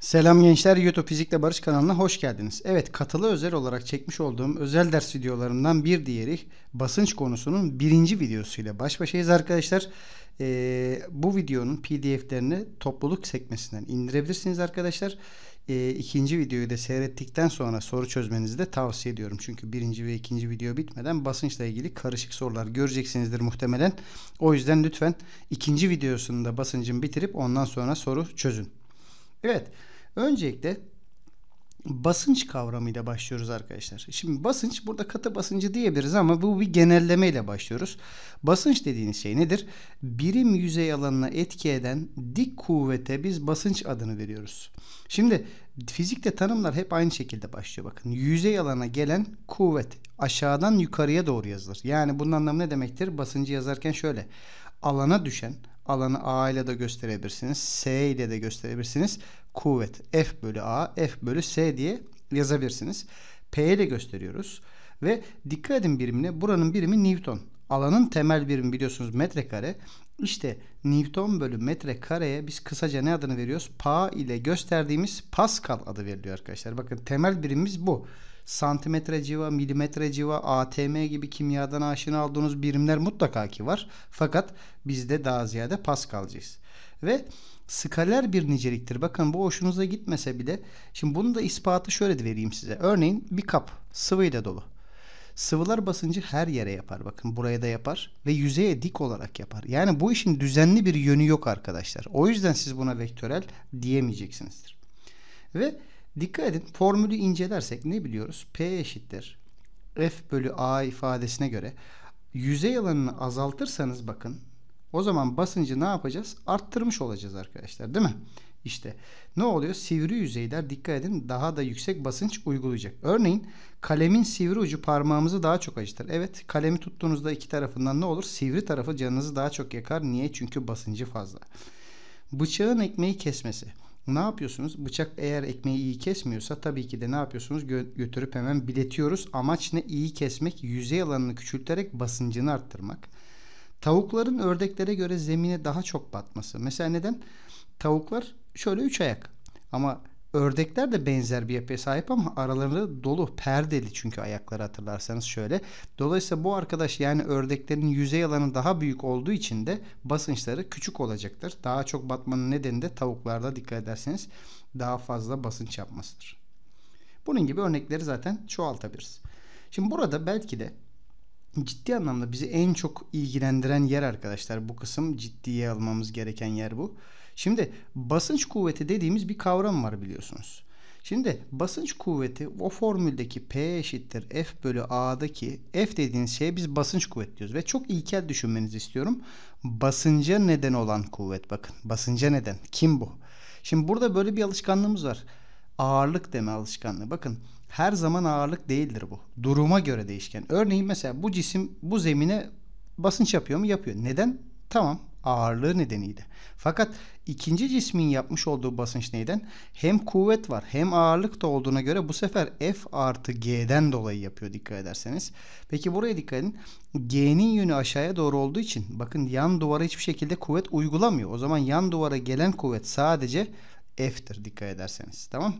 Selam gençler, YouTube Fizikle Barış kanalına hoş geldiniz. Evet, katılı özel olarak çekmiş olduğum özel ders videolarımdan bir diğeri basınç konusunun birinci videosuyla baş başayız arkadaşlar. Ee, bu videonun pdf'lerini topluluk sekmesinden indirebilirsiniz arkadaşlar. Ee, ikinci videoyu da seyrettikten sonra soru çözmenizi de tavsiye ediyorum. Çünkü birinci ve ikinci video bitmeden basınçla ilgili karışık sorular göreceksinizdir muhtemelen. O yüzden lütfen ikinci videosunu da basıncın bitirip ondan sonra soru çözün. Evet. Öncelikle basınç kavramıyla başlıyoruz arkadaşlar. Şimdi basınç burada katı basıncı diyebiliriz ama bu bir genelleme ile başlıyoruz. Basınç dediğiniz şey nedir? Birim yüzey alanına etki eden dik kuvvete biz basınç adını veriyoruz. Şimdi fizikte tanımlar hep aynı şekilde başlıyor bakın. Yüzey alana gelen kuvvet aşağıdan yukarıya doğru yazılır. Yani bunun anlamı ne demektir? Basıncı yazarken şöyle. Alana düşen alanı A ile de gösterebilirsiniz. S ile de gösterebilirsiniz kuvvet F bölü A, F bölü S diye yazabilirsiniz. P'ye ile gösteriyoruz. Ve dikkat edin birimine buranın birimi Newton. Alanın temel birimi biliyorsunuz metrekare. İşte Newton bölü metre kareye biz kısaca ne adını veriyoruz? Pa ile gösterdiğimiz Pascal adı veriliyor arkadaşlar. Bakın temel birimimiz bu. Santimetre civa, milimetre civa, ATM gibi kimyadan aşina olduğunuz birimler mutlaka ki var. Fakat bizde daha ziyade Pascal'cıyız. Ve skaler bir niceliktir. Bakın bu hoşunuza gitmese bile şimdi bunu da ispatı şöyle de vereyim size. Örneğin bir kap sıvıyla dolu. Sıvılar basıncı her yere yapar. Bakın buraya da yapar ve yüzeye dik olarak yapar. Yani bu işin düzenli bir yönü yok arkadaşlar. O yüzden siz buna vektörel diyemeyeceksinizdir. Ve dikkat edin formülü incelersek ne biliyoruz? P eşittir. F bölü A ifadesine göre yüzey alanını azaltırsanız bakın o zaman basıncı ne yapacağız? Arttırmış olacağız arkadaşlar değil mi? İşte ne oluyor? Sivri yüzeyler dikkat edin daha da yüksek basınç uygulayacak. Örneğin kalemin sivri ucu parmağımızı daha çok acıtır. Evet kalemi tuttuğunuzda iki tarafından ne olur? Sivri tarafı canınızı daha çok yakar. Niye? Çünkü basıncı fazla. Bıçağın ekmeği kesmesi. Ne yapıyorsunuz? Bıçak eğer ekmeği iyi kesmiyorsa tabii ki de ne yapıyorsunuz? Gö- götürüp hemen biletiyoruz. Amaç ne? İyi kesmek, yüzey alanını küçülterek basıncını arttırmak. Tavukların ördeklere göre zemine daha çok batması. Mesela neden? Tavuklar şöyle üç ayak. Ama ördekler de benzer bir yapıya sahip ama aralarında dolu, perdeli çünkü ayakları hatırlarsanız şöyle. Dolayısıyla bu arkadaş yani ördeklerin yüzey alanı daha büyük olduğu için de basınçları küçük olacaktır. Daha çok batmanın nedeni de tavuklarda dikkat ederseniz daha fazla basınç yapmasıdır. Bunun gibi örnekleri zaten çoğaltabiliriz. Şimdi burada belki de ciddi anlamda bizi en çok ilgilendiren yer arkadaşlar bu kısım ciddiye almamız gereken yer bu. Şimdi basınç kuvveti dediğimiz bir kavram var biliyorsunuz. Şimdi basınç kuvveti o formüldeki P eşittir F bölü A'daki F dediğiniz şeye biz basınç kuvvet diyoruz. Ve çok ilkel düşünmenizi istiyorum. Basınca neden olan kuvvet bakın. Basınca neden. Kim bu? Şimdi burada böyle bir alışkanlığımız var. Ağırlık deme alışkanlığı. Bakın her zaman ağırlık değildir bu. Duruma göre değişken. Örneğin mesela bu cisim bu zemine basınç yapıyor mu? Yapıyor. Neden? Tamam ağırlığı nedeniyle. Fakat ikinci cismin yapmış olduğu basınç neyden? Hem kuvvet var hem ağırlık da olduğuna göre bu sefer F artı G'den dolayı yapıyor dikkat ederseniz. Peki buraya dikkat edin. G'nin yönü aşağıya doğru olduğu için bakın yan duvara hiçbir şekilde kuvvet uygulamıyor. O zaman yan duvara gelen kuvvet sadece F'tir dikkat ederseniz. Tamam mı?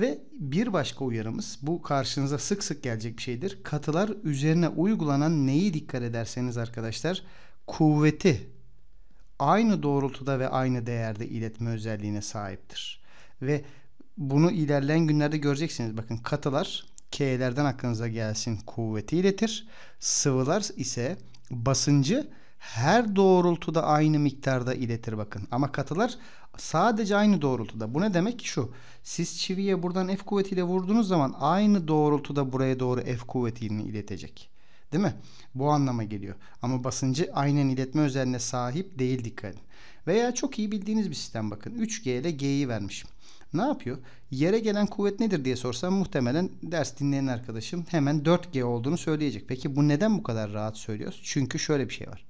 Ve bir başka uyarımız bu karşınıza sık sık gelecek bir şeydir. Katılar üzerine uygulanan neyi dikkat ederseniz arkadaşlar kuvveti aynı doğrultuda ve aynı değerde iletme özelliğine sahiptir. Ve bunu ilerleyen günlerde göreceksiniz. Bakın katılar K'lerden aklınıza gelsin kuvveti iletir. Sıvılar ise basıncı her doğrultuda aynı miktarda iletir bakın. Ama katılar Sadece aynı doğrultuda. Bu ne demek ki şu. Siz çiviye buradan F kuvvetiyle vurduğunuz zaman aynı doğrultuda buraya doğru F kuvvetini iletecek. Değil mi? Bu anlama geliyor. Ama basıncı aynen iletme özelliğine sahip değil dikkat edin. Veya çok iyi bildiğiniz bir sistem bakın. 3G ile G'yi vermişim. Ne yapıyor? Yere gelen kuvvet nedir diye sorsam muhtemelen ders dinleyen arkadaşım hemen 4G olduğunu söyleyecek. Peki bu neden bu kadar rahat söylüyoruz? Çünkü şöyle bir şey var.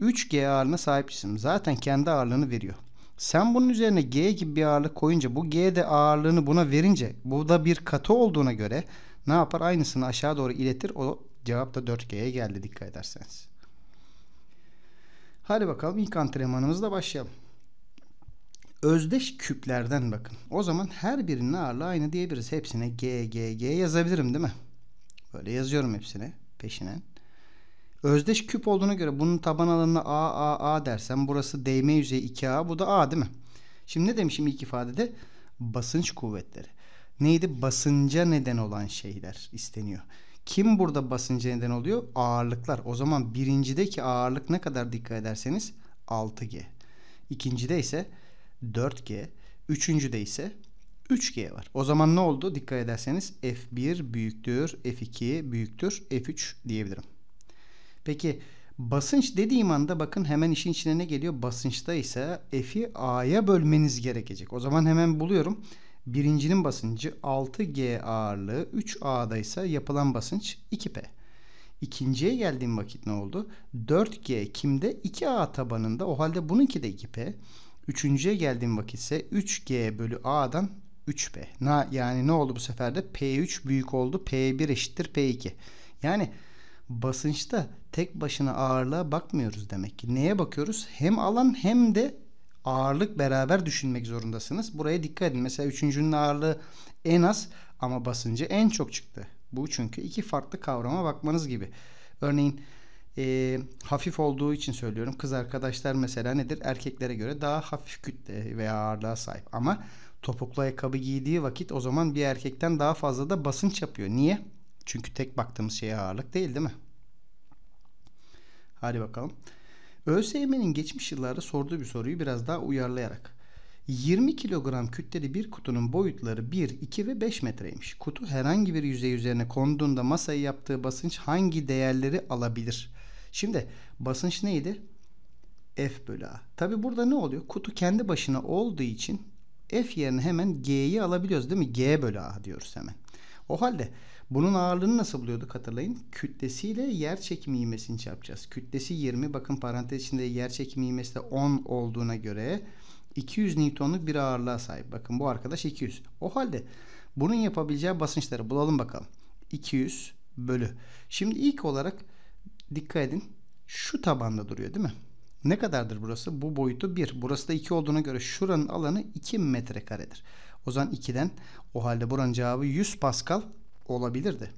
3G ağırlığına sahip cisim zaten kendi ağırlığını veriyor. Sen bunun üzerine G gibi bir ağırlık koyunca bu G de ağırlığını buna verince bu da bir katı olduğuna göre ne yapar? Aynısını aşağı doğru iletir. O cevap da 4G'ye geldi dikkat ederseniz. Hadi bakalım ilk antrenmanımızla başlayalım. Özdeş küplerden bakın. O zaman her birinin ağırlığı aynı diyebiliriz. Hepsine G, G, G yazabilirim değil mi? Böyle yazıyorum hepsine peşine. Özdeş küp olduğuna göre bunun taban alanına A, A, A dersem burası değme yüzeyi 2A. Bu da A değil mi? Şimdi ne demişim ilk ifadede? Basınç kuvvetleri. Neydi? Basınca neden olan şeyler isteniyor. Kim burada basınca neden oluyor? Ağırlıklar. O zaman birincideki ağırlık ne kadar dikkat ederseniz 6G. İkincide ise 4G. Üçüncüde ise 3G var. O zaman ne oldu? Dikkat ederseniz F1 büyüktür, F2 büyüktür, F3 diyebilirim. Peki basınç dediğim anda bakın hemen işin içine ne geliyor? Basınçta ise F'i A'ya bölmeniz gerekecek. O zaman hemen buluyorum. Birincinin basıncı 6G ağırlığı 3A'da ise yapılan basınç 2P. İkinciye geldiğim vakit ne oldu? 4G kimde? 2A tabanında. O halde bununki de 2P. Üçüncüye geldiğim vakit ise 3G bölü A'dan 3P. Na, yani ne oldu bu sefer de? P3 büyük oldu. P1 eşittir P2. Yani basınçta tek başına ağırlığa bakmıyoruz demek ki. Neye bakıyoruz? Hem alan hem de ağırlık beraber düşünmek zorundasınız. Buraya dikkat edin. Mesela üçüncünün ağırlığı en az ama basıncı en çok çıktı. Bu çünkü iki farklı kavrama bakmanız gibi. Örneğin e, hafif olduğu için söylüyorum. Kız arkadaşlar mesela nedir? Erkeklere göre daha hafif kütle veya ağırlığa sahip. Ama topuklu ayakkabı giydiği vakit o zaman bir erkekten daha fazla da basınç yapıyor. Niye? Çünkü tek baktığımız şey ağırlık değil değil mi? Hadi bakalım. ÖSYM'nin geçmiş yıllarda sorduğu bir soruyu biraz daha uyarlayarak. 20 kilogram kütleli bir kutunun boyutları 1, 2 ve 5 metreymiş. Kutu herhangi bir yüzey üzerine konduğunda masayı yaptığı basınç hangi değerleri alabilir? Şimdi basınç neydi? F bölü A. Tabi burada ne oluyor? Kutu kendi başına olduğu için F yerine hemen G'yi alabiliyoruz değil mi? G bölü A diyoruz hemen. O halde bunun ağırlığını nasıl buluyorduk hatırlayın. Kütlesiyle yer çekimi ivmesini çarpacağız. Kütlesi 20 bakın parantez içinde yer çekimi ivmesi de 10 olduğuna göre 200 Newton'luk bir ağırlığa sahip. Bakın bu arkadaş 200. O halde bunun yapabileceği basınçları bulalım bakalım. 200 bölü. Şimdi ilk olarak dikkat edin şu tabanda duruyor değil mi? Ne kadardır burası? Bu boyutu 1. Burası da 2 olduğuna göre şuranın alanı 2 metrekaredir. O zaman 2'den o halde buranın cevabı 100 Pascal olabilirdi.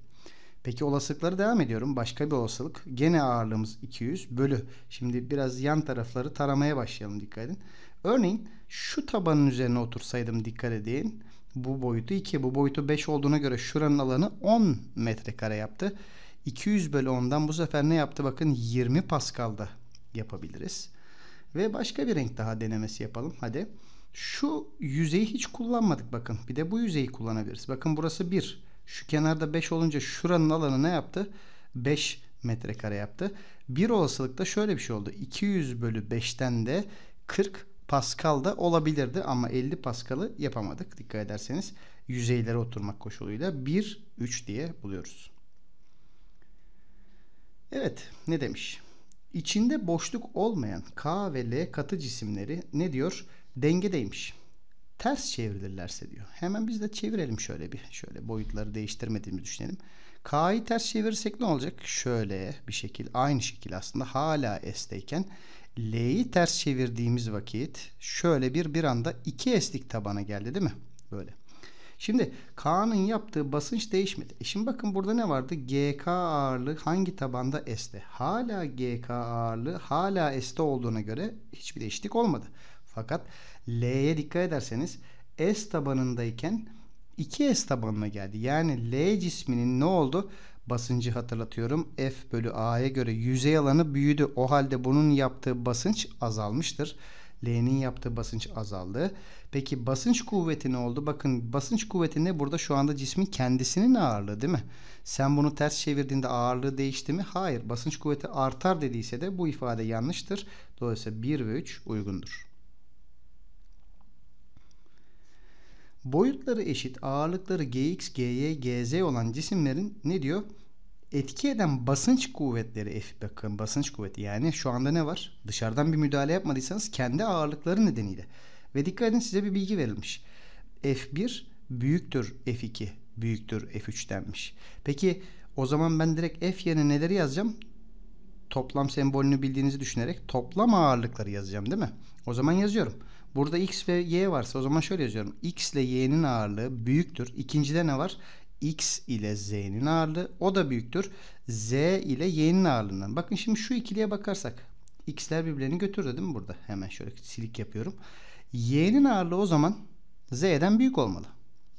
Peki olasılıkları devam ediyorum. Başka bir olasılık. Gene ağırlığımız 200 bölü. Şimdi biraz yan tarafları taramaya başlayalım dikkat edin. Örneğin şu tabanın üzerine otursaydım dikkat edin. Bu boyutu 2. Bu boyutu 5 olduğuna göre şuranın alanı 10 metrekare yaptı. 200 bölü 10'dan bu sefer ne yaptı? Bakın 20 paskalda yapabiliriz. Ve başka bir renk daha denemesi yapalım. Hadi. Şu yüzeyi hiç kullanmadık bakın. Bir de bu yüzeyi kullanabiliriz. Bakın burası 1. Şu kenarda 5 olunca şuranın alanı ne yaptı? 5 metrekare yaptı. Bir olasılıkta şöyle bir şey oldu. 200 bölü 5'ten de 40 Pascal da olabilirdi ama 50 Pascal'ı yapamadık. Dikkat ederseniz yüzeylere oturmak koşuluyla 1, 3 diye buluyoruz. Evet ne demiş? İçinde boşluk olmayan K ve L katı cisimleri ne diyor? Dengedeymiş ters çevrilirlerse diyor. Hemen biz de çevirelim şöyle bir. Şöyle boyutları değiştirmediğimi düşünelim. K'yı ters çevirirsek ne olacak? Şöyle bir şekil aynı şekil aslında hala S'teyken L'yi ters çevirdiğimiz vakit şöyle bir bir anda 2S'lik tabana geldi değil mi? Böyle. Şimdi K'nın yaptığı basınç değişmedi. E şimdi bakın burada ne vardı? GK ağırlığı hangi tabanda S'de? Hala GK ağırlığı hala S'de olduğuna göre hiçbir değişiklik olmadı. Fakat L'ye dikkat ederseniz S tabanındayken 2S tabanına geldi. Yani L cisminin ne oldu? Basıncı hatırlatıyorum. F bölü A'ya göre yüzey alanı büyüdü. O halde bunun yaptığı basınç azalmıştır. L'nin yaptığı basınç azaldı. Peki basınç kuvveti ne oldu? Bakın basınç kuvveti ne? Burada şu anda cismin kendisinin ağırlığı değil mi? Sen bunu ters çevirdiğinde ağırlığı değişti mi? Hayır. Basınç kuvveti artar dediyse de bu ifade yanlıştır. Dolayısıyla 1 ve 3 uygundur. Boyutları eşit, ağırlıkları gx, gy, gz olan cisimlerin ne diyor? Etki eden basınç kuvvetleri F bakın basınç kuvveti yani şu anda ne var? Dışarıdan bir müdahale yapmadıysanız kendi ağırlıkları nedeniyle. Ve dikkat edin size bir bilgi verilmiş. F1 büyüktür F2 büyüktür F3 denmiş. Peki o zaman ben direkt F yerine neleri yazacağım? Toplam sembolünü bildiğinizi düşünerek toplam ağırlıkları yazacağım değil mi? O zaman yazıyorum. Burada x ve y varsa o zaman şöyle yazıyorum. x ile y'nin ağırlığı büyüktür. İkincide ne var? x ile z'nin ağırlığı o da büyüktür. z ile y'nin ağırlığından. Bakın şimdi şu ikiliye bakarsak x'ler birbirlerini götürdü değil mi burada? Hemen şöyle silik yapıyorum. y'nin ağırlığı o zaman z'den büyük olmalı.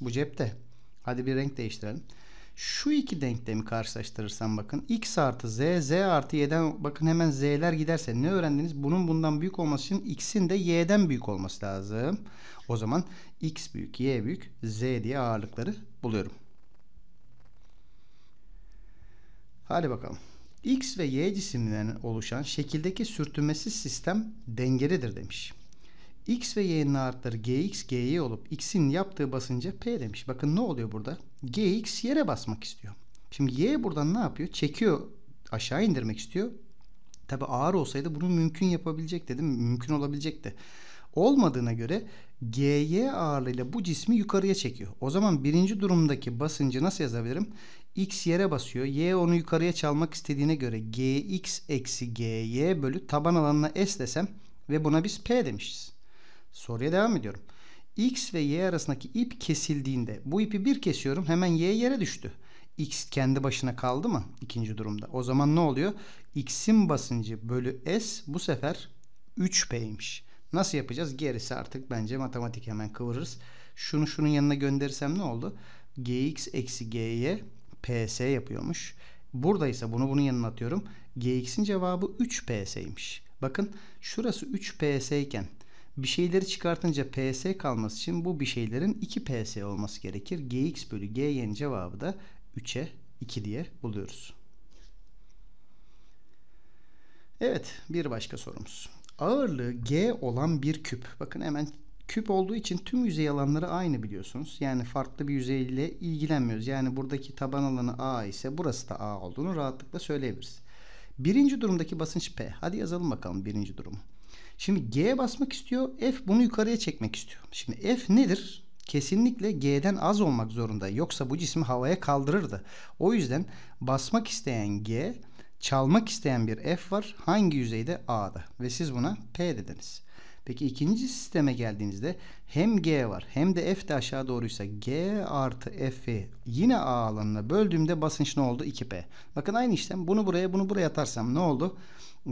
Bu cepte. Hadi bir renk değiştirelim. Şu iki denklemi karşılaştırırsam bakın x artı z, z artı y'den bakın hemen z'ler giderse ne öğrendiniz? Bunun bundan büyük olması için x'in de y'den büyük olması lazım. O zaman x büyük, y büyük, z diye ağırlıkları buluyorum. Hadi bakalım. X ve Y cisimlerinden oluşan şekildeki sürtünmesiz sistem dengelidir demiş. X ve Y'nin ağırlıkları GX, GY olup X'in yaptığı basınca P demiş. Bakın ne oluyor burada? GX yere basmak istiyor. Şimdi Y buradan ne yapıyor? Çekiyor aşağı indirmek istiyor. Tabi ağır olsaydı bunu mümkün yapabilecek dedim. Mümkün olabilecekti. Olmadığına göre GY ağırlığıyla bu cismi yukarıya çekiyor. O zaman birinci durumdaki basıncı nasıl yazabilirim? X yere basıyor. Y onu yukarıya çalmak istediğine göre GX eksi GY bölü taban alanına S desem ve buna biz P demişiz. Soruya devam ediyorum. X ve Y arasındaki ip kesildiğinde bu ipi bir kesiyorum hemen Y yere düştü. X kendi başına kaldı mı ikinci durumda? O zaman ne oluyor? X'in basıncı bölü S bu sefer 3P'ymiş. Nasıl yapacağız? Gerisi artık bence matematik hemen kıvırırız. Şunu şunun yanına gönderirsem ne oldu? Gx eksi Gy PS yapıyormuş. Buradaysa bunu bunun yanına atıyorum. Gx'in cevabı 3 PS'ymiş. Bakın şurası 3 PS iken bir şeyleri çıkartınca ps kalması için bu bir şeylerin 2 ps olması gerekir. gx bölü Gy'nin cevabı da 3'e 2 diye buluyoruz. Evet bir başka sorumuz. Ağırlığı g olan bir küp. Bakın hemen küp olduğu için tüm yüzey alanları aynı biliyorsunuz. Yani farklı bir yüzeyle ilgilenmiyoruz. Yani buradaki taban alanı A ise burası da A olduğunu rahatlıkla söyleyebiliriz. Birinci durumdaki basınç P. Hadi yazalım bakalım birinci durumu. Şimdi G'ye basmak istiyor. F bunu yukarıya çekmek istiyor. Şimdi F nedir? Kesinlikle G'den az olmak zorunda. Yoksa bu cismi havaya kaldırırdı. O yüzden basmak isteyen G, çalmak isteyen bir F var. Hangi yüzeyde? A'da. Ve siz buna P dediniz. Peki ikinci sisteme geldiğinizde hem G var hem de F de aşağı doğruysa G artı F'i yine A alanına böldüğümde basınç ne oldu? 2P. Bakın aynı işlem bunu buraya bunu buraya atarsam ne oldu?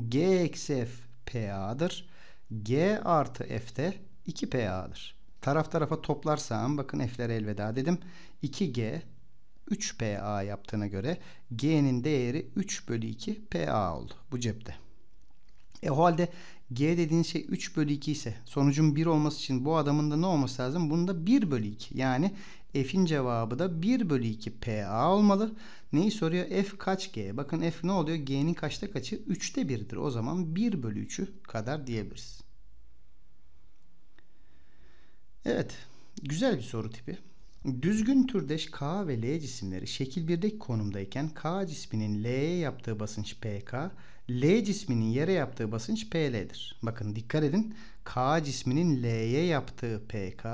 G eksi F PA'dır. G artı F de 2PA'dır. Taraf tarafa toplarsam bakın F'lere elveda dedim. 2G 3PA yaptığına göre G'nin değeri 3 bölü 2 PA oldu bu cepte. E o halde G dediğin şey 3 bölü 2 ise sonucun 1 olması için bu adamın da ne olması lazım? Bunun da 1 bölü 2 yani F'in cevabı da 1 bölü 2 PA olmalı. Neyi soruyor? F kaç G? Bakın F ne oluyor? G'nin kaçta kaçı? 3'te 1'dir. O zaman 1 bölü 3'ü kadar diyebiliriz. Evet. Güzel bir soru tipi. Düzgün türdeş K ve L cisimleri şekil 1'deki konumdayken K cisminin L'ye yaptığı basınç PK, L cisminin yere yaptığı basınç PL'dir. Bakın dikkat edin. K cisminin L'ye yaptığı PK,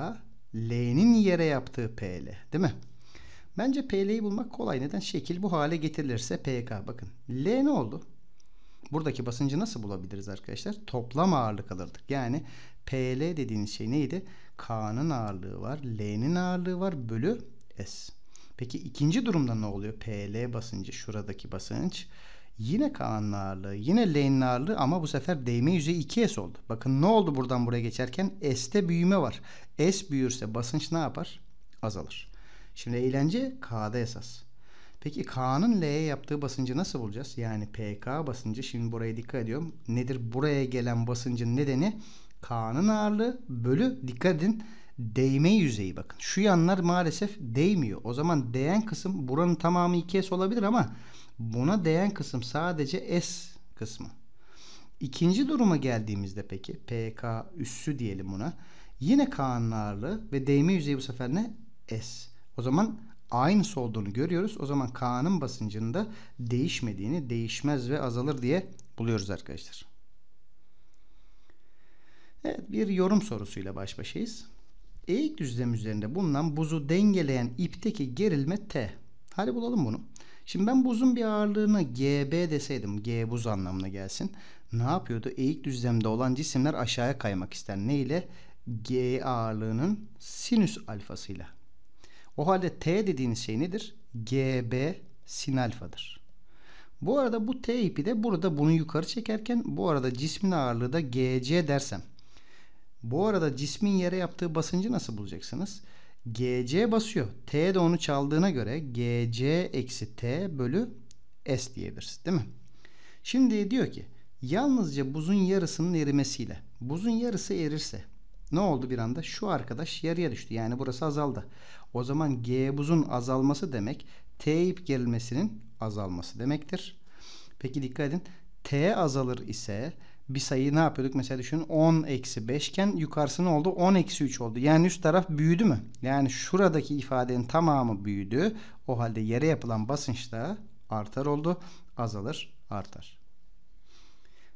L'nin yere yaptığı PL, değil mi? Bence PL'yi bulmak kolay. Neden? Şekil bu hale getirilirse PK. Bakın L ne oldu? Buradaki basıncı nasıl bulabiliriz arkadaşlar? Toplam ağırlık alırdık. Yani PL dediğiniz şey neydi? K'nın ağırlığı var. L'nin ağırlığı var. Bölü S. Peki ikinci durumda ne oluyor? PL basıncı şuradaki basınç. Yine K'nın ağırlığı, yine L'nin ağırlığı ama bu sefer değme yüzeyi 2S oldu. Bakın ne oldu buradan buraya geçerken? S'te büyüme var. S büyürse basınç ne yapar? Azalır. Şimdi eğlence K'da esas. Peki K'nın L'ye yaptığı basıncı nasıl bulacağız? Yani PK basıncı şimdi buraya dikkat ediyorum. Nedir buraya gelen basıncın nedeni? K'nın ağırlığı bölü dikkat edin değme yüzeyi bakın. Şu yanlar maalesef değmiyor. O zaman değen kısım buranın tamamı 2S olabilir ama buna değen kısım sadece S kısmı. İkinci duruma geldiğimizde peki PK üssü diyelim buna. Yine K'nın ağırlığı ve değme yüzeyi bu sefer ne? S. O zaman aynısı olduğunu görüyoruz. O zaman K'nın basıncının da değişmediğini, değişmez ve azalır diye buluyoruz arkadaşlar. Evet bir yorum sorusuyla baş başayız. Eğik düzlem üzerinde bulunan buzu dengeleyen ipteki gerilme T. Hadi bulalım bunu. Şimdi ben buzun bir ağırlığını GB deseydim G buz anlamına gelsin. Ne yapıyordu? Eğik düzlemde olan cisimler aşağıya kaymak ister. Ne ile? G ağırlığının sinüs alfasıyla. O halde T dediğiniz şey nedir? GB sin alfadır. Bu arada bu T ipi de burada bunu yukarı çekerken bu arada cismin ağırlığı da GC dersem. Bu arada cismin yere yaptığı basıncı nasıl bulacaksınız? GC basıyor. T de onu çaldığına göre GC eksi T bölü S diyebiliriz değil mi? Şimdi diyor ki yalnızca buzun yarısının erimesiyle buzun yarısı erirse ne oldu bir anda? Şu arkadaş yarıya düştü. Yani burası azaldı. O zaman G buzun azalması demek T ip gerilmesinin azalması demektir. Peki dikkat edin. T azalır ise bir sayı ne yapıyorduk? Mesela düşünün 10 eksi 5 iken yukarısı ne oldu? 10 eksi 3 oldu. Yani üst taraf büyüdü mü? Yani şuradaki ifadenin tamamı büyüdü. O halde yere yapılan basınç da artar oldu. Azalır artar.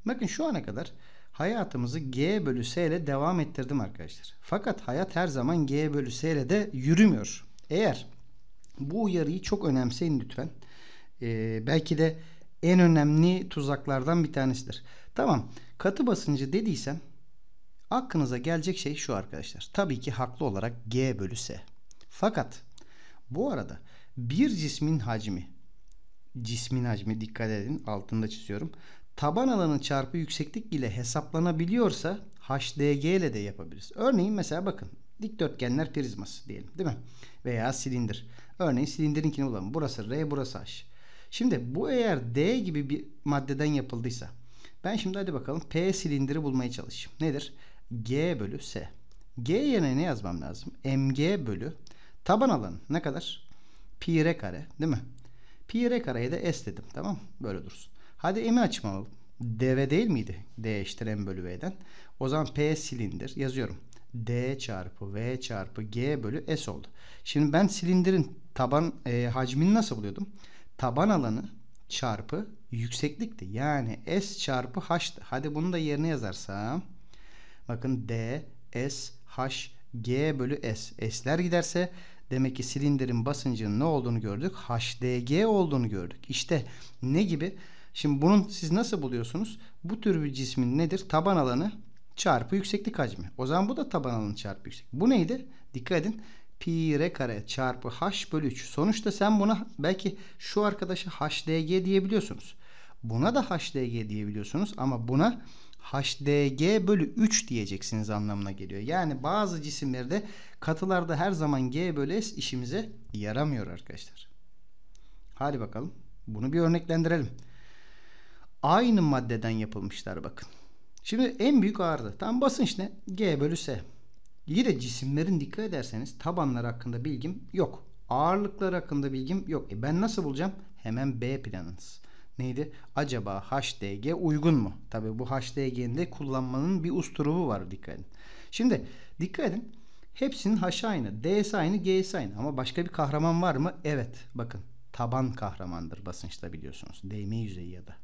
Bakın şu ana kadar hayatımızı G bölü S ile devam ettirdim arkadaşlar. Fakat hayat her zaman G bölü S ile de yürümüyor. Eğer bu uyarıyı çok önemseyin lütfen. Ee, belki de en önemli tuzaklardan bir tanesidir. Tamam katı basıncı dediysem aklınıza gelecek şey şu arkadaşlar. Tabii ki haklı olarak G bölü S. Fakat bu arada bir cismin hacmi cismin hacmi dikkat edin altında çiziyorum taban alanı çarpı yükseklik ile hesaplanabiliyorsa HDG ile de yapabiliriz. Örneğin mesela bakın dikdörtgenler prizması diyelim değil mi? Veya silindir. Örneğin silindirinkini bulalım. Burası R burası H. Şimdi bu eğer D gibi bir maddeden yapıldıysa ben şimdi hadi bakalım P silindiri bulmaya çalışayım. Nedir? G bölü S. G yerine ne yazmam lazım? MG bölü taban alanı ne kadar? Pi R kare değil mi? Pi R kareye de S dedim tamam mı? Böyle dursun. Hadi m'i açmalım. dv değil miydi? d eşittir m bölü v'den. O zaman p silindir yazıyorum. d çarpı v çarpı g bölü s oldu. Şimdi ben silindirin taban e, hacmini nasıl buluyordum? Taban alanı çarpı yükseklikti. Yani s çarpı h'tı. Hadi bunu da yerine yazarsam. Bakın d, s, h, g bölü s. S'ler giderse demek ki silindirin basıncının ne olduğunu gördük. D G olduğunu gördük. İşte ne gibi? Şimdi bunun siz nasıl buluyorsunuz? Bu tür bir cismin nedir? Taban alanı çarpı yükseklik hacmi. O zaman bu da taban alanı çarpı yükseklik. Bu neydi? Dikkat edin. Pi r kare çarpı h bölü 3. Sonuçta sen buna belki şu arkadaşı hdg diyebiliyorsunuz. Buna da hdg diyebiliyorsunuz ama buna HDG bölü 3 diyeceksiniz anlamına geliyor. Yani bazı cisimlerde katılarda her zaman G bölü S işimize yaramıyor arkadaşlar. Hadi bakalım bunu bir örneklendirelim. Aynı maddeden yapılmışlar bakın. Şimdi en büyük ağırlığı. Tam basınç ne? G bölü S. Yine cisimlerin dikkat ederseniz tabanları hakkında bilgim yok. Ağırlıklar hakkında bilgim yok. E ben nasıl bulacağım? Hemen B planınız. Neydi? Acaba HDG uygun mu? Tabi bu HDG'nin kullanmanın bir usturubu var dikkat edin. Şimdi dikkat edin. Hepsinin H aynı. D'si aynı. G'si aynı. Ama başka bir kahraman var mı? Evet. Bakın taban kahramandır basınçta biliyorsunuz. Değme yüzeyi ya da.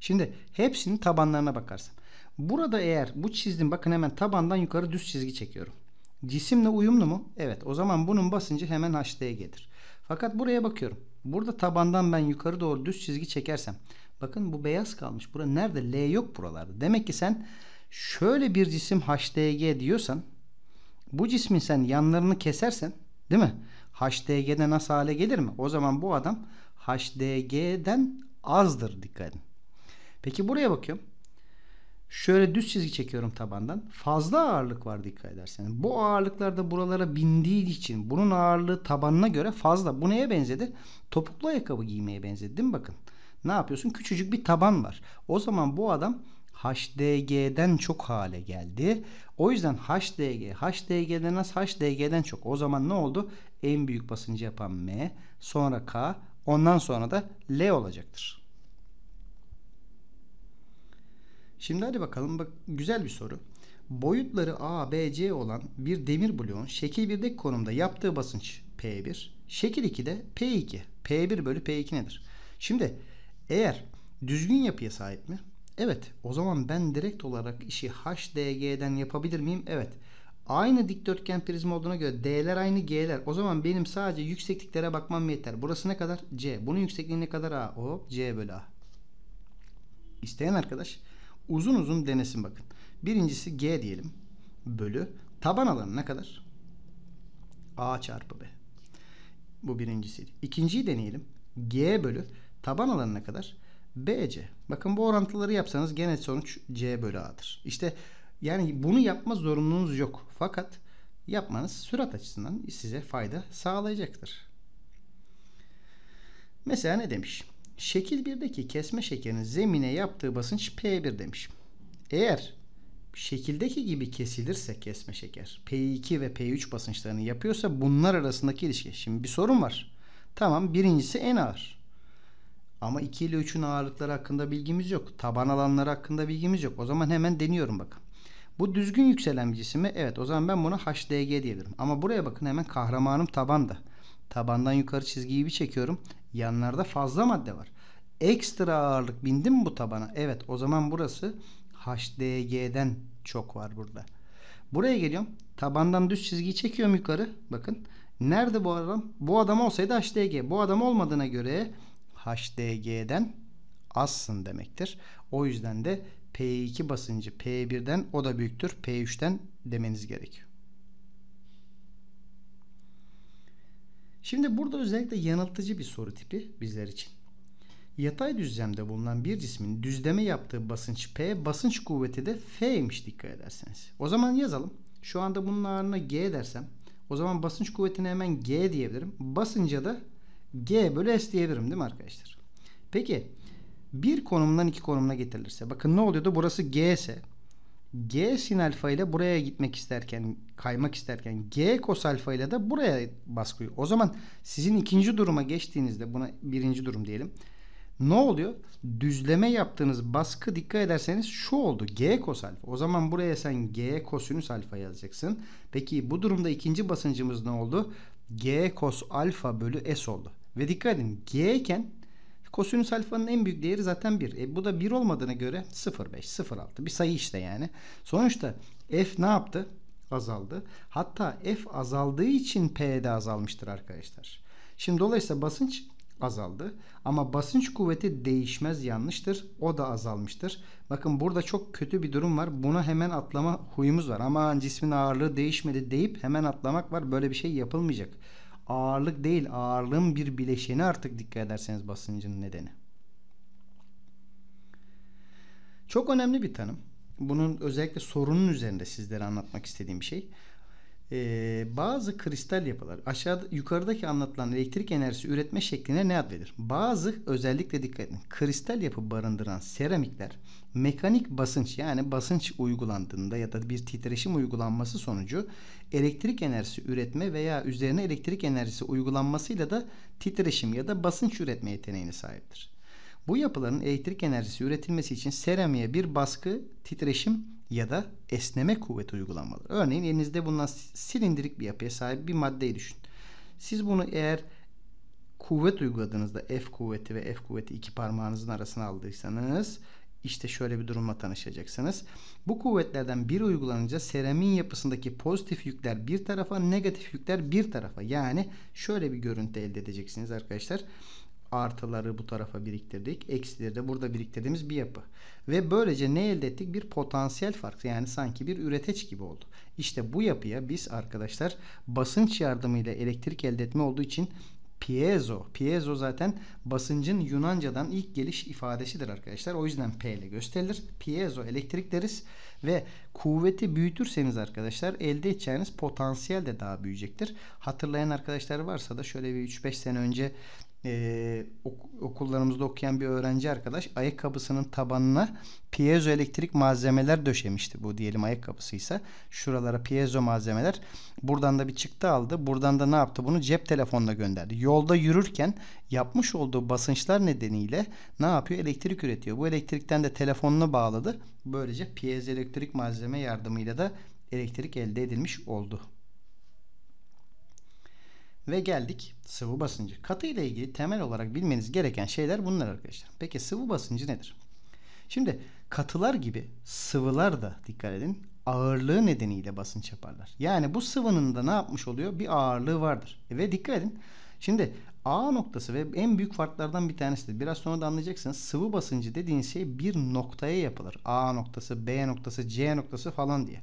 Şimdi hepsinin tabanlarına bakarsam. Burada eğer bu çizdim bakın hemen tabandan yukarı düz çizgi çekiyorum. Cisimle uyumlu mu? Evet. O zaman bunun basıncı hemen HD'ye gelir. Fakat buraya bakıyorum. Burada tabandan ben yukarı doğru düz çizgi çekersem. Bakın bu beyaz kalmış. Burada nerede? L yok buralarda. Demek ki sen şöyle bir cisim HDG diyorsan bu cismin sen yanlarını kesersen değil mi? HDG'de nasıl hale gelir mi? O zaman bu adam HDG'den azdır dikkat edin. Peki buraya bakıyorum. Şöyle düz çizgi çekiyorum tabandan. Fazla ağırlık var dikkat ederseniz. Bu ağırlıklar da buralara bindiği için bunun ağırlığı tabanına göre fazla. Bu neye benzedi? Topuklu ayakkabı giymeye benzedi değil mi bakın? Ne yapıyorsun? Küçücük bir taban var. O zaman bu adam HDG'den çok hale geldi. O yüzden HDG, HDG'den az HDG'den çok. O zaman ne oldu? En büyük basıncı yapan M, sonra K, ondan sonra da L olacaktır. Şimdi hadi bakalım bak güzel bir soru. Boyutları A, B, C olan bir demir bloğun şekil 1'deki konumda yaptığı basınç P1, şekil 2'de P2. P1 bölü P2 nedir? Şimdi eğer düzgün yapıya sahip mi? Evet. O zaman ben direkt olarak işi HDG'den yapabilir miyim? Evet. Aynı dikdörtgen prizma olduğuna göre D'ler aynı G'ler. O zaman benim sadece yüksekliklere bakmam yeter. Burası ne kadar? C. Bunun yüksekliği ne kadar A? O C bölü A. İsteyen arkadaş uzun uzun denesin bakın. Birincisi G diyelim bölü taban alanı ne kadar? A çarpı B. Bu birincisiydi. İkinciyi deneyelim. G bölü taban alanı ne kadar BC. Bakın bu orantıları yapsanız gene sonuç C bölü A'dır. İşte yani bunu yapma zorunluluğunuz yok. Fakat yapmanız sürat açısından size fayda sağlayacaktır. Mesela ne demiş? Şekil 1'deki kesme şekerin zemine yaptığı basınç P1 demiş. Eğer şekildeki gibi kesilirse kesme şeker P2 ve P3 basınçlarını yapıyorsa bunlar arasındaki ilişki. Şimdi bir sorun var. Tamam birincisi en ağır. Ama 2 ile 3'ün ağırlıkları hakkında bilgimiz yok. Taban alanları hakkında bilgimiz yok. O zaman hemen deniyorum bakın. Bu düzgün yükselen bir cisimi evet o zaman ben buna HDG diyebilirim. Ama buraya bakın hemen kahramanım tabanda. Tabandan yukarı çizgiyi bir çekiyorum. Yanlarda fazla madde var. Ekstra ağırlık bindi mi bu tabana? Evet o zaman burası HDG'den çok var burada. Buraya geliyorum. Tabandan düz çizgiyi çekiyorum yukarı. Bakın. Nerede bu adam? Bu adam olsaydı HDG. Bu adam olmadığına göre HDG'den azsın demektir. O yüzden de P2 basıncı P1'den o da büyüktür P3'ten demeniz gerekiyor. Şimdi burada özellikle yanıltıcı bir soru tipi bizler için. Yatay düzlemde bulunan bir cismin düzleme yaptığı basınç P, basınç kuvveti de F'ymiş dikkat ederseniz. O zaman yazalım. Şu anda bunun ağırlığına G dersem o zaman basınç kuvvetine hemen G diyebilirim. Basınca da G bölü S diyebilirim değil mi arkadaşlar? Peki bir konumdan iki konumuna getirilirse bakın ne oluyor da Burası G ise G sin alfa ile buraya gitmek isterken kaymak isterken G kos alfa ile de buraya baskıyor. O zaman sizin ikinci duruma geçtiğinizde buna birinci durum diyelim. Ne oluyor? Düzleme yaptığınız baskı dikkat ederseniz şu oldu. G kos alfa. O zaman buraya sen G kosinüs alfa yazacaksın. Peki bu durumda ikinci basıncımız ne oldu? G kos alfa bölü S oldu. Ve dikkat edin G iken Kosinüs alfanın en büyük değeri zaten 1. E, bu da 1 olmadığına göre 0.5, 0.6 bir sayı işte yani. Sonuçta f ne yaptı? Azaldı. Hatta f azaldığı için p de azalmıştır arkadaşlar. Şimdi dolayısıyla basınç azaldı. Ama basınç kuvveti değişmez yanlıştır. O da azalmıştır. Bakın burada çok kötü bir durum var. Buna hemen atlama huyumuz var. Ama cismin ağırlığı değişmedi deyip hemen atlamak var. Böyle bir şey yapılmayacak ağırlık değil ağırlığın bir bileşeni artık dikkat ederseniz basıncın nedeni. Çok önemli bir tanım. Bunun özellikle sorunun üzerinde sizlere anlatmak istediğim bir şey e, bazı kristal yapılar aşağıda yukarıdaki anlatılan elektrik enerjisi üretme şekline ne ad verilir? Bazı özellikle dikkat edin. Kristal yapı barındıran seramikler mekanik basınç yani basınç uygulandığında ya da bir titreşim uygulanması sonucu elektrik enerjisi üretme veya üzerine elektrik enerjisi uygulanmasıyla da titreşim ya da basınç üretme yeteneğine sahiptir. Bu yapıların elektrik enerjisi üretilmesi için seramiğe bir baskı, titreşim ya da esneme kuvveti uygulanmalı. Örneğin elinizde bulunan silindirik bir yapıya sahip bir maddeyi düşünün. Siz bunu eğer kuvvet uyguladığınızda F kuvveti ve F kuvveti iki parmağınızın arasına aldıysanız işte şöyle bir durumla tanışacaksınız. Bu kuvvetlerden bir uygulanınca seramin yapısındaki pozitif yükler bir tarafa, negatif yükler bir tarafa. Yani şöyle bir görüntü elde edeceksiniz arkadaşlar artıları bu tarafa biriktirdik. Eksileri de burada biriktirdiğimiz bir yapı. Ve böylece ne elde ettik? Bir potansiyel fark. Yani sanki bir üreteç gibi oldu. İşte bu yapıya biz arkadaşlar basınç yardımıyla elektrik elde etme olduğu için piezo. Piezo zaten basıncın Yunanca'dan ilk geliş ifadesidir arkadaşlar. O yüzden P ile gösterilir. Piezo elektrik deriz ve kuvveti büyütürseniz arkadaşlar elde edeceğiniz potansiyel de daha büyüyecektir. Hatırlayan arkadaşlar varsa da şöyle bir 3-5 sene önce e, okullarımızda okuyan bir öğrenci arkadaş ayakkabısının tabanına piyezoelektrik malzemeler döşemişti. Bu diyelim ayakkabısıysa şuralara piezo malzemeler. Buradan da bir çıktı aldı. Buradan da ne yaptı? Bunu cep telefonuna gönderdi. Yolda yürürken yapmış olduğu basınçlar nedeniyle ne yapıyor? Elektrik üretiyor. Bu elektrikten de telefonuna bağladı. Böylece piyezoelektrik malzeme yardımıyla da elektrik elde edilmiş oldu. Ve geldik sıvı basıncı. Katı ile ilgili temel olarak bilmeniz gereken şeyler bunlar arkadaşlar. Peki sıvı basıncı nedir? Şimdi katılar gibi sıvılar da dikkat edin ağırlığı nedeniyle basınç yaparlar. Yani bu sıvının da ne yapmış oluyor? Bir ağırlığı vardır. E ve dikkat edin. Şimdi A noktası ve en büyük farklardan bir tanesi de biraz sonra da anlayacaksınız. Sıvı basıncı dediğin şey bir noktaya yapılır. A noktası, B noktası, C noktası falan diye.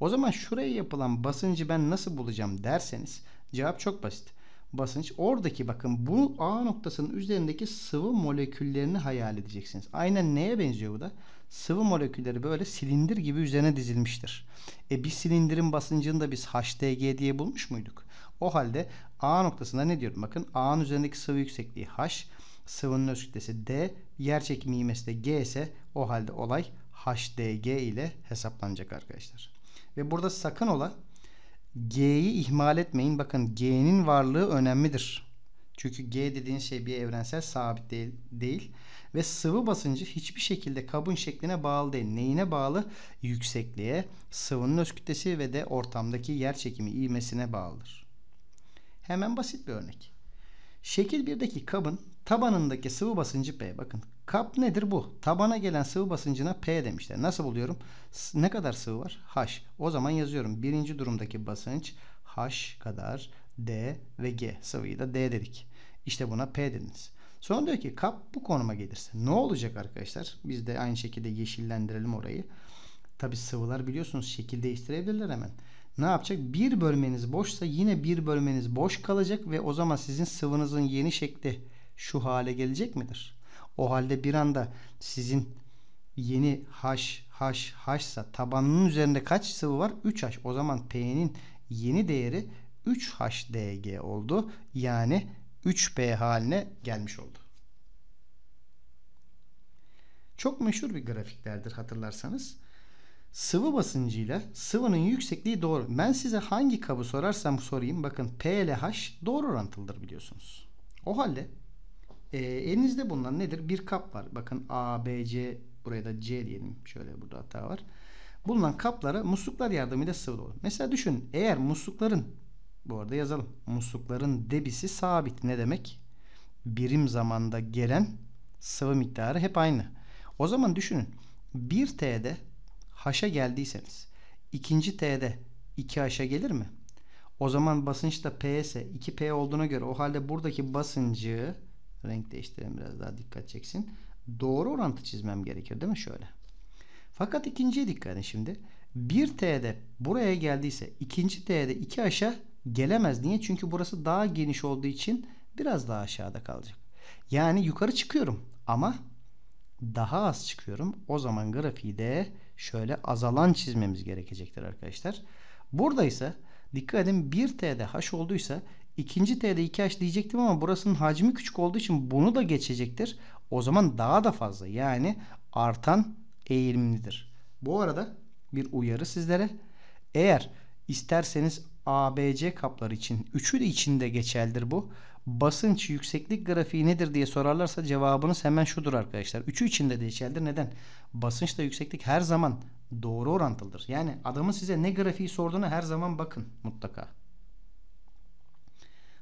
O zaman şuraya yapılan basıncı ben nasıl bulacağım derseniz Cevap çok basit. Basınç oradaki bakın bu A noktasının üzerindeki sıvı moleküllerini hayal edeceksiniz. Aynen neye benziyor bu da? Sıvı molekülleri böyle silindir gibi üzerine dizilmiştir. E bir silindirin basıncını da biz HDG diye bulmuş muyduk? O halde A noktasında ne diyorum? Bakın A'nın üzerindeki sıvı yüksekliği H, sıvının öz kütlesi D, yer çekimi de G ise o halde olay HDG ile hesaplanacak arkadaşlar. Ve burada sakın ola G'yi ihmal etmeyin. Bakın G'nin varlığı önemlidir. Çünkü G dediğin şey bir evrensel sabit değil, değil. Ve sıvı basıncı hiçbir şekilde kabın şekline bağlı değil. Neyine bağlı? Yüksekliğe, sıvının öz kütlesi ve de ortamdaki yer çekimi iğmesine bağlıdır. Hemen basit bir örnek. Şekil 1'deki kabın Tabanındaki sıvı basıncı P. Bakın kap nedir bu? Tabana gelen sıvı basıncına P demişler. Nasıl buluyorum? Ne kadar sıvı var? H. O zaman yazıyorum. Birinci durumdaki basınç H kadar D ve G. Sıvıyı da D dedik. İşte buna P dediniz. Sonra diyor ki kap bu konuma gelirse. Ne olacak arkadaşlar? Biz de aynı şekilde yeşillendirelim orayı. Tabi sıvılar biliyorsunuz şekil değiştirebilirler hemen. Ne yapacak? Bir bölmeniz boşsa yine bir bölmeniz boş kalacak ve o zaman sizin sıvınızın yeni şekli şu hale gelecek midir? O halde bir anda sizin yeni haş haş haşsa tabanının üzerinde kaç sıvı var? 3H. O zaman P'nin yeni değeri 3HDG oldu. Yani 3 p haline gelmiş oldu. Çok meşhur bir grafiklerdir hatırlarsanız. Sıvı basıncıyla sıvının yüksekliği doğru. Ben size hangi kabı sorarsam sorayım bakın P ile H doğru orantılıdır biliyorsunuz. O halde e, elinizde bulunan nedir? Bir kap var. Bakın A, B, C buraya da C diyelim. Şöyle burada hata var. Bulunan kaplara musluklar yardımıyla sıvı dolu. Mesela düşün eğer muslukların bu arada yazalım. Muslukların debisi sabit. Ne demek? Birim zamanda gelen sıvı miktarı hep aynı. O zaman düşünün. 1 T'de haşa geldiyseniz ikinci T'de 2 haşa gelir mi? O zaman basınç da P ise 2P olduğuna göre o halde buradaki basıncı Renk değiştirelim biraz daha dikkat çeksin. Doğru orantı çizmem gerekir değil mi şöyle. Fakat ikinciye dikkat edin şimdi. 1 T'de buraya geldiyse ikinci T'de 2 aşağı gelemez. Niye? Çünkü burası daha geniş olduğu için biraz daha aşağıda kalacak. Yani yukarı çıkıyorum ama daha az çıkıyorum. O zaman grafiği de şöyle azalan çizmemiz gerekecektir arkadaşlar. Burada ise dikkat edin 1T'de H olduysa İkinci T'de 2H diyecektim ama burasının hacmi küçük olduğu için bunu da geçecektir. O zaman daha da fazla yani artan eğilimlidir. Bu arada bir uyarı sizlere. Eğer isterseniz ABC kapları için üçü de içinde geçerlidir bu. Basınç yükseklik grafiği nedir diye sorarlarsa cevabınız hemen şudur arkadaşlar. Üçü içinde de geçerlidir. Neden? Basınçla yükseklik her zaman doğru orantılıdır. Yani adamın size ne grafiği sorduğuna her zaman bakın mutlaka.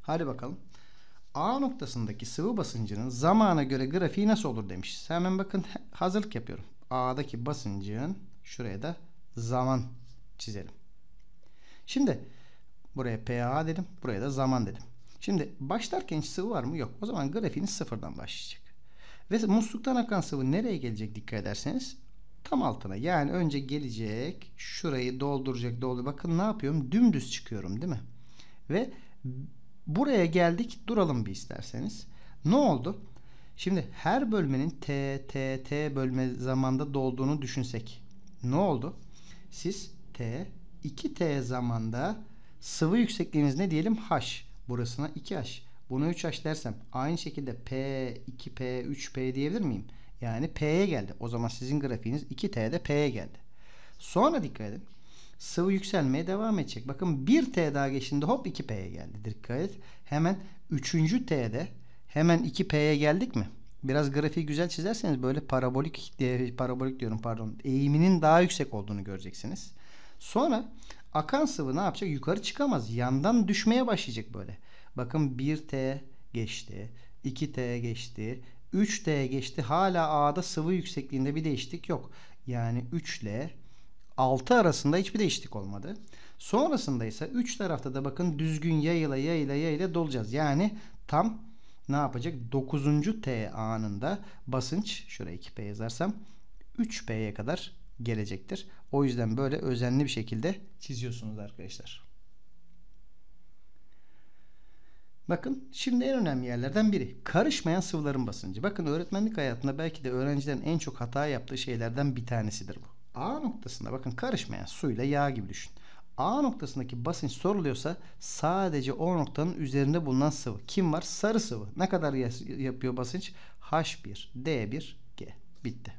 Hadi bakalım. A noktasındaki sıvı basıncının zamana göre grafiği nasıl olur demiş. Hemen bakın hazırlık yapıyorum. A'daki basıncın şuraya da zaman çizelim. Şimdi buraya PA dedim. Buraya da zaman dedim. Şimdi başlarken hiç sıvı var mı? Yok. O zaman grafiğiniz sıfırdan başlayacak. Ve musluktan akan sıvı nereye gelecek dikkat ederseniz tam altına. Yani önce gelecek şurayı dolduracak doldur. Bakın ne yapıyorum? Dümdüz çıkıyorum değil mi? Ve Buraya geldik duralım bir isterseniz. Ne oldu? Şimdi her bölmenin T, T, T bölme zamanda dolduğunu düşünsek. Ne oldu? Siz T, 2T zamanda sıvı yüksekliğiniz ne diyelim? H. Burasına 2H. Buna 3H dersem aynı şekilde P, 2P, 3P diyebilir miyim? Yani P'ye geldi. O zaman sizin grafiğiniz 2T'de P'ye geldi. Sonra dikkat edin sıvı yükselmeye devam edecek. Bakın 1 T daha geçtiğinde hop 2P'ye geldi. Dikkat et. Hemen 3. T'de hemen 2P'ye geldik mi? Biraz grafiği güzel çizerseniz böyle parabolik parabolik diyorum pardon eğiminin daha yüksek olduğunu göreceksiniz. Sonra akan sıvı ne yapacak? Yukarı çıkamaz. Yandan düşmeye başlayacak böyle. Bakın 1T geçti. 2T geçti. 3T geçti. Hala A'da sıvı yüksekliğinde bir değişiklik yok. Yani 3 ile 6 arasında hiçbir değişiklik olmadı. Sonrasında ise 3 tarafta da bakın düzgün yayla yayla yayla dolacağız. Yani tam ne yapacak? 9. T anında basınç şuraya 2P yazarsam 3P'ye kadar gelecektir. O yüzden böyle özenli bir şekilde çiziyorsunuz arkadaşlar. Bakın şimdi en önemli yerlerden biri karışmayan sıvıların basıncı. Bakın öğretmenlik hayatında belki de öğrencilerin en çok hata yaptığı şeylerden bir tanesidir bu. A noktasında bakın karışmayan suyla yağ gibi düşün. A noktasındaki basınç soruluyorsa sadece o noktanın üzerinde bulunan sıvı. Kim var? Sarı sıvı. Ne kadar yapıyor basınç? H1, D1, G. Bitti.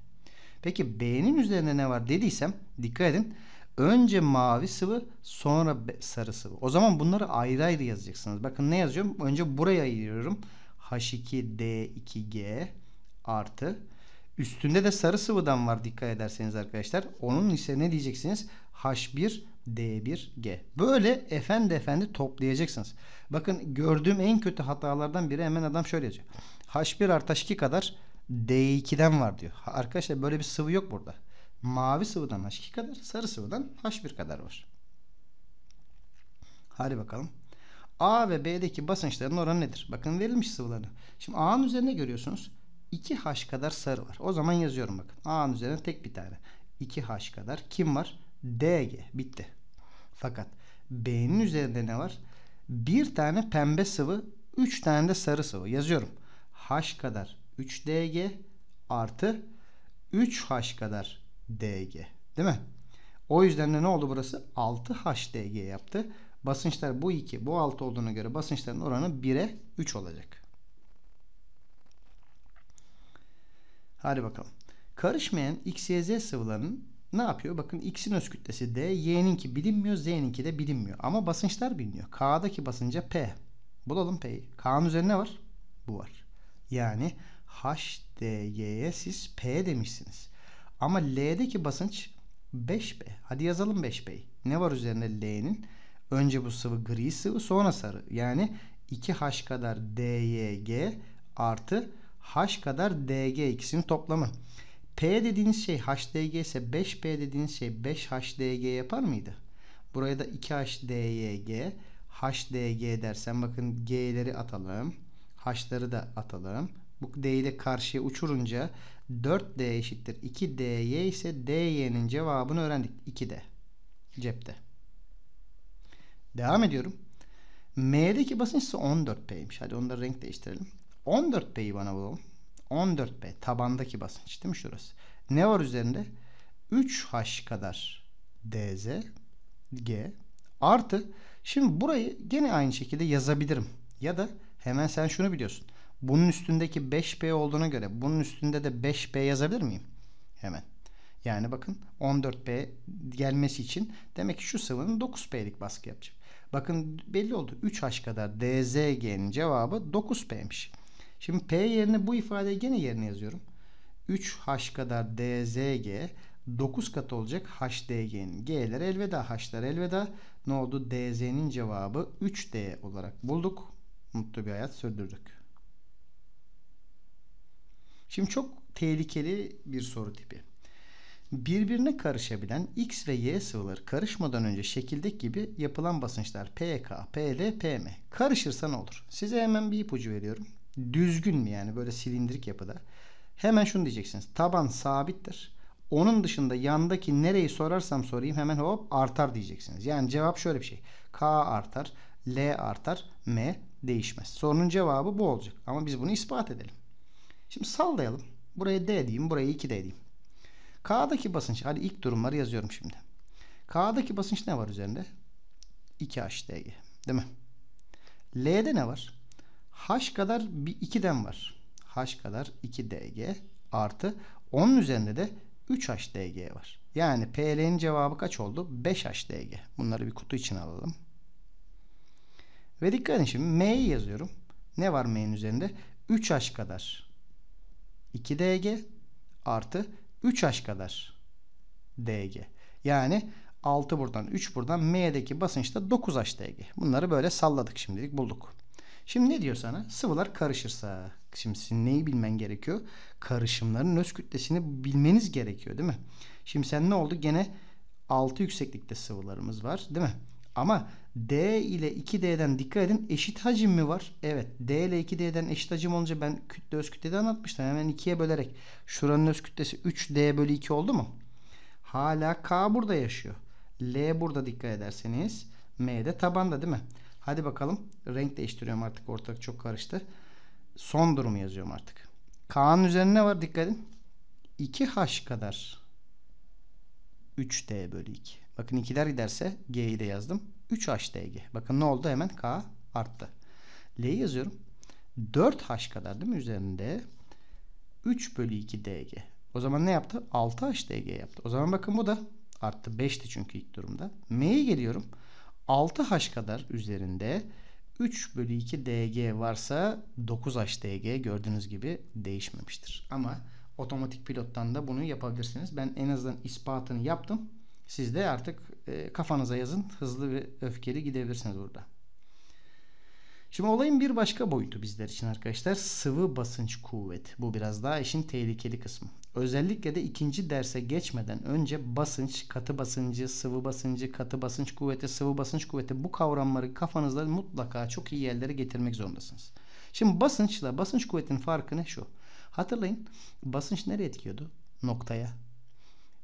Peki B'nin üzerinde ne var dediysem dikkat edin. Önce mavi sıvı sonra sarı sıvı. O zaman bunları ayrı ayrı yazacaksınız. Bakın ne yazıyorum? Önce buraya ayırıyorum. H2D2G artı Üstünde de sarı sıvıdan var dikkat ederseniz arkadaşlar. Onun ise ne diyeceksiniz? H1 D1G. Böyle efendi efendi toplayacaksınız. Bakın gördüğüm en kötü hatalardan biri hemen adam şöyle yazıyor. H1 artı H2 kadar D2'den var diyor. Arkadaşlar böyle bir sıvı yok burada. Mavi sıvıdan H2 kadar, sarı sıvıdan H1 kadar var. Hadi bakalım. A ve B'deki basınçların oranı nedir? Bakın verilmiş sıvıları. Şimdi A'nın üzerine görüyorsunuz. 2H kadar sarı var. O zaman yazıyorum bakın. A'nın üzerine tek bir tane. 2H kadar kim var? DG. Bitti. Fakat B'nin üzerinde ne var? Bir tane pembe sıvı, 3 tane de sarı sıvı. Yazıyorum. H kadar 3DG artı 3H kadar DG. Değil mi? O yüzden de ne oldu burası? 6HDG yaptı. Basınçlar bu 2, bu 6 olduğuna göre basınçların oranı 1'e 3 olacak. Hadi bakalım. Karışmayan x, y, z sıvılarının ne yapıyor? Bakın x'in öz kütlesi d, y'ninki bilinmiyor, z'ninki de bilinmiyor. Ama basınçlar biliniyor. K'daki basınca p. Bulalım p'yi. K'nın üzerine var? Bu var. Yani h d HDG'ye siz P demişsiniz. Ama L'deki basınç 5B. Hadi yazalım 5B'yi. Ne var üzerine L'nin? Önce bu sıvı gri sıvı sonra sarı. Yani 2H kadar d g artı h kadar dg ikisinin toplamı. P dediğiniz şey HDG ise 5P dediğiniz şey 5HDG yapar mıydı? Buraya da 2HDYG HDG dersen bakın G'leri atalım. H'ları da atalım. Bu D'yi de karşıya uçurunca 4D eşittir. 2DY ise DY'nin cevabını öğrendik. 2D. Cepte. Devam ediyorum. M'deki basınç ise 14P'ymiş. Hadi onları renk değiştirelim. 14B'yi bana bulalım. 14B tabandaki basınç değil mi şurası? Ne var üzerinde? 3H kadar DZ G artı şimdi burayı gene aynı şekilde yazabilirim. Ya da hemen sen şunu biliyorsun. Bunun üstündeki 5B olduğuna göre bunun üstünde de 5B yazabilir miyim? Hemen. Yani bakın 14B gelmesi için demek ki şu sıvının 9B'lik baskı yapacak. Bakın belli oldu. 3H kadar DZG'nin cevabı 9B'miş. Şimdi P yerine bu ifadeyi gene yerine yazıyorum. 3H kadar DZG 9 katı olacak HDG'nin. G'ler elveda, H'ler elveda. Ne oldu? DZ'nin cevabı 3D olarak bulduk. Mutlu bir hayat sürdürdük. Şimdi çok tehlikeli bir soru tipi. Birbirine karışabilen X ve Y sıvıları karışmadan önce şekildeki gibi yapılan basınçlar PK, PL, PM. Karışırsa ne olur? Size hemen bir ipucu veriyorum düzgün mü yani böyle silindirik yapıda. Hemen şunu diyeceksiniz. Taban sabittir. Onun dışında yandaki nereyi sorarsam sorayım hemen hop artar diyeceksiniz. Yani cevap şöyle bir şey. K artar, L artar, M değişmez. Sorunun cevabı bu olacak. Ama biz bunu ispat edelim. Şimdi sallayalım. Buraya D diyeyim, buraya 2D diyeyim. K'daki basınç, hadi ilk durumları yazıyorum şimdi. K'daki basınç ne var üzerinde? 2HDG. Değil mi? L'de ne var? h kadar bir 2'den var. h kadar 2 dg artı onun üzerinde de 3h dg var. Yani pl'nin cevabı kaç oldu? 5h dg. Bunları bir kutu için alalım. Ve dikkat edin şimdi m'yi yazıyorum. Ne var m'nin üzerinde? 3h kadar 2 dg artı 3h kadar dg. Yani 6 buradan 3 buradan m'deki basınç da 9h dg. Bunları böyle salladık şimdilik bulduk. Şimdi ne diyor sana? Sıvılar karışırsa. Şimdi sizin neyi bilmen gerekiyor? Karışımların öz kütlesini bilmeniz gerekiyor değil mi? Şimdi sen ne oldu? Gene 6 yükseklikte sıvılarımız var değil mi? Ama D ile 2D'den dikkat edin eşit hacim mi var? Evet D ile 2D'den eşit hacim olunca ben kütle öz kütlede anlatmıştım. Hemen 2'ye bölerek şuranın öz kütlesi 3D bölü 2 oldu mu? Hala K burada yaşıyor. L burada dikkat ederseniz. M de tabanda değil mi? Hadi bakalım. Renk değiştiriyorum artık. Ortak çok karıştı. Son durumu yazıyorum artık. K'nın üzerine var? Dikkat edin. 2H kadar 3D bölü 2. Bakın 2'ler giderse G'yi de yazdım. 3HDG. Bakın ne oldu hemen K arttı. L'yi yazıyorum. 4H kadar değil mi üzerinde? 3 bölü 2 DG. O zaman ne yaptı? 6 dg yaptı. O zaman bakın bu da arttı. 5'ti çünkü ilk durumda. M'ye geliyorum. 6H kadar üzerinde 3 bölü 2 DG varsa 9H DG gördüğünüz gibi değişmemiştir. Ama otomatik pilottan da bunu yapabilirsiniz. Ben en azından ispatını yaptım. Siz de artık e, kafanıza yazın. Hızlı ve öfkeli gidebilirsiniz burada. Şimdi olayın bir başka boyutu bizler için arkadaşlar sıvı basınç kuvvet. Bu biraz daha işin tehlikeli kısmı. Özellikle de ikinci derse geçmeden önce basınç, katı basıncı, sıvı basıncı, katı basınç kuvveti, sıvı basınç kuvveti bu kavramları kafanızda mutlaka çok iyi yerlere getirmek zorundasınız. Şimdi basınçla basınç kuvvetinin farkı ne şu? Hatırlayın basınç nereye etkiyordu? Noktaya.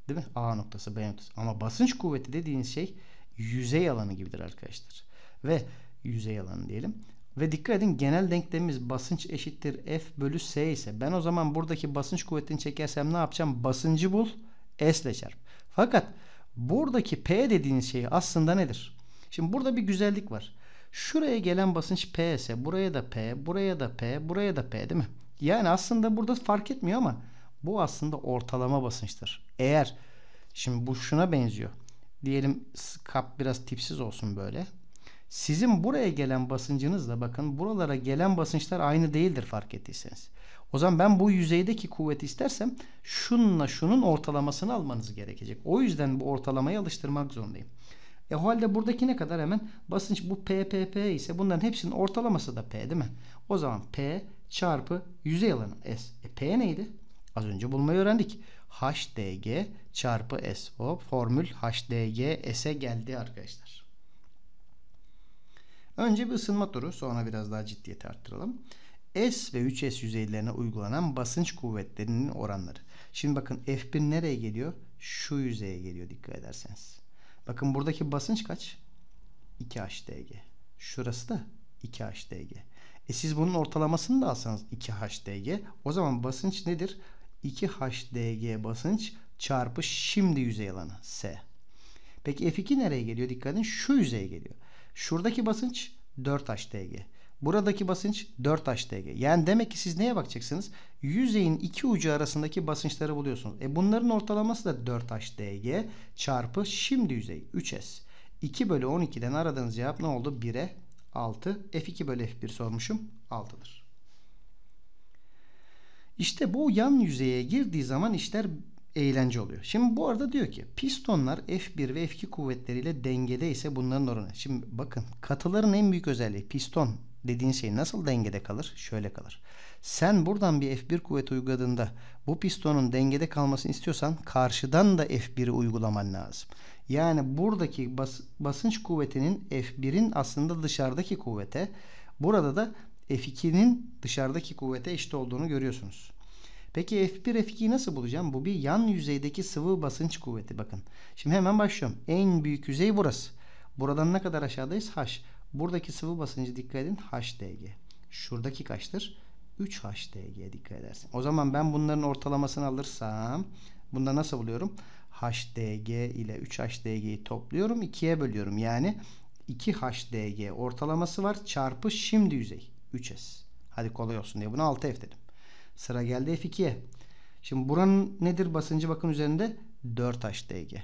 Değil mi? A noktası, B noktası. Ama basınç kuvveti dediğiniz şey yüzey alanı gibidir arkadaşlar. Ve yüzey alanı diyelim. Ve dikkat edin genel denklemimiz basınç eşittir F bölü S ise ben o zaman buradaki basınç kuvvetini çekersem ne yapacağım? Basıncı bul S ile çarp. Fakat buradaki P dediğiniz şey aslında nedir? Şimdi burada bir güzellik var. Şuraya gelen basınç P ise buraya da P, buraya da P, buraya da P değil mi? Yani aslında burada fark etmiyor ama bu aslında ortalama basınçtır. Eğer şimdi bu şuna benziyor. Diyelim kap biraz tipsiz olsun böyle. Sizin buraya gelen basıncınızla bakın buralara gelen basınçlar aynı değildir fark ettiyseniz. O zaman ben bu yüzeydeki kuvveti istersem şununla şunun ortalamasını almanız gerekecek. O yüzden bu ortalamayı alıştırmak zorundayım. E o halde buradaki ne kadar hemen basınç bu P P P ise bunların hepsinin ortalaması da P değil mi? O zaman P çarpı yüzey alanı S. E P neydi? Az önce bulmayı öğrendik. HDG çarpı S. Hop formül HDG S'e geldi arkadaşlar. Önce bir ısınma turu sonra biraz daha ciddiyeti arttıralım. S ve 3S yüzeylerine uygulanan basınç kuvvetlerinin oranları. Şimdi bakın F1 nereye geliyor? Şu yüzeye geliyor dikkat ederseniz. Bakın buradaki basınç kaç? 2HDG. Şurası da 2HDG. E siz bunun ortalamasını da alsanız 2HDG. O zaman basınç nedir? 2HDG basınç çarpı şimdi yüzey alanı S. Peki F2 nereye geliyor? Dikkat edin şu yüzeye geliyor. Şuradaki basınç 4 HDG. Buradaki basınç 4 HDG. Yani demek ki siz neye bakacaksınız? Yüzeyin iki ucu arasındaki basınçları buluyorsunuz. E bunların ortalaması da 4 HDG çarpı şimdi yüzey 3S. 2 bölü 12'den aradığınız cevap ne oldu? 1'e 6. F2 bölü F1 sormuşum 6'dır. İşte bu yan yüzeye girdiği zaman işler eğlence oluyor. Şimdi bu arada diyor ki pistonlar F1 ve F2 kuvvetleriyle dengede ise bunların oranı. Şimdi bakın katıların en büyük özelliği piston dediğin şey nasıl dengede kalır? Şöyle kalır. Sen buradan bir F1 kuvvet uyguladığında bu pistonun dengede kalmasını istiyorsan karşıdan da F1'i uygulaman lazım. Yani buradaki bas, basınç kuvvetinin F1'in aslında dışarıdaki kuvvete, burada da F2'nin dışarıdaki kuvvete eşit olduğunu görüyorsunuz. Peki F1 F2'yi nasıl bulacağım? Bu bir yan yüzeydeki sıvı basınç kuvveti bakın. Şimdi hemen başlıyorum. En büyük yüzey burası. Buradan ne kadar aşağıdayız? H. Buradaki sıvı basıncı dikkat edin HDG. Şuradaki kaçtır? 3 HDG'ye dikkat edersin. O zaman ben bunların ortalamasını alırsam bunda nasıl buluyorum? HDG ile 3 HDG'yi topluyorum. 2'ye bölüyorum. Yani 2 HDG ortalaması var çarpı şimdi yüzey. 3S. Hadi kolay olsun diye bunu 6F dedim. Sıra geldi F2'ye. Şimdi buranın nedir basıncı bakın üzerinde 4HDG.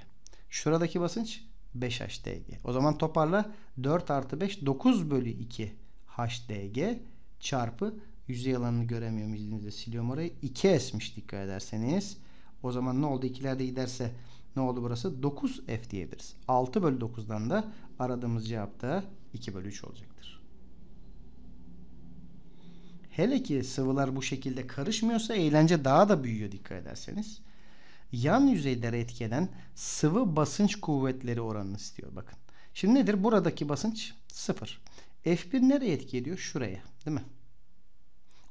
Şuradaki basınç 5HDG. O zaman toparla 4 artı 5 9 bölü 2 HDG çarpı yüzey alanını göremiyorum izninizle siliyorum orayı. 2 esmiş dikkat ederseniz. O zaman ne oldu? İkilerde giderse ne oldu burası? 9 F diyebiliriz. 6 bölü 9'dan da aradığımız cevap da 2 bölü 3 olacaktır. Hele ki sıvılar bu şekilde karışmıyorsa eğlence daha da büyüyor dikkat ederseniz. Yan yüzeylere etkilen sıvı basınç kuvvetleri oranını istiyor bakın. Şimdi nedir? Buradaki basınç sıfır. F1 nereye etki ediyor? Şuraya değil mi?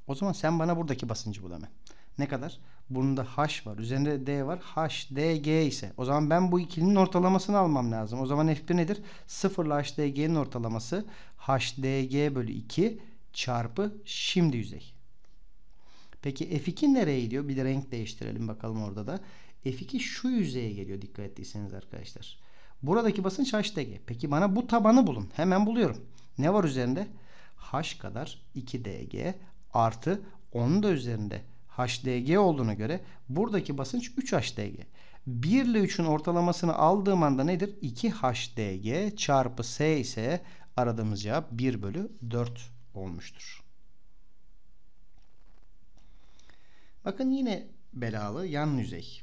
O zaman sen bana buradaki basıncı bul hemen. Ne kadar? Burnunda H var. Üzerinde D var. H, D, G ise. O zaman ben bu ikilinin ortalamasını almam lazım. O zaman F1 nedir? 0 ile g'nin ortalaması d g bölü 2 çarpı şimdi yüzey. Peki F2 nereye gidiyor? Bir de renk değiştirelim bakalım orada da. F2 şu yüzeye geliyor dikkat ettiyseniz arkadaşlar. Buradaki basınç HDG. Peki bana bu tabanı bulun. Hemen buluyorum. Ne var üzerinde? H kadar 2DG artı onun da üzerinde HDG olduğuna göre buradaki basınç 3HDG. 1 ile 3'ün ortalamasını aldığım anda nedir? 2HDG çarpı S ise aradığımız cevap 1 bölü 4 olmuştur. Bakın yine belalı yan yüzey.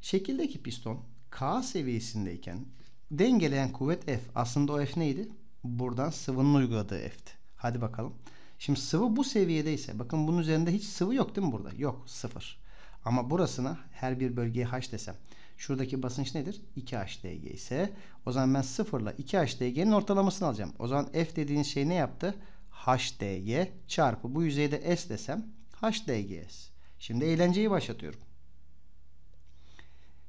Şekildeki piston K seviyesindeyken dengeleyen kuvvet F. Aslında o F neydi? Buradan sıvının uyguladığı F'ti. Hadi bakalım. Şimdi sıvı bu seviyedeyse bakın bunun üzerinde hiç sıvı yok değil mi burada? Yok sıfır. Ama burasına her bir bölgeye H desem. Şuradaki basınç nedir? 2HDG ise o zaman ben sıfırla 2HDG'nin ortalamasını alacağım. O zaman F dediğin şey ne yaptı? HDY çarpı bu yüzeyde S desem HDGS. Şimdi eğlenceyi başlatıyorum.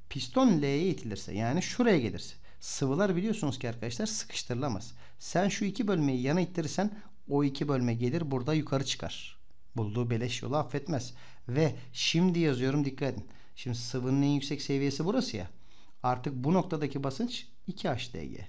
Piston L'ye itilirse yani şuraya gelirse sıvılar biliyorsunuz ki arkadaşlar sıkıştırılamaz. Sen şu iki bölmeyi yana ittirirsen o iki bölme gelir burada yukarı çıkar. Bulduğu beleş yolu affetmez. Ve şimdi yazıyorum dikkat edin. Şimdi sıvının en yüksek seviyesi burası ya. Artık bu noktadaki basınç 2HDG.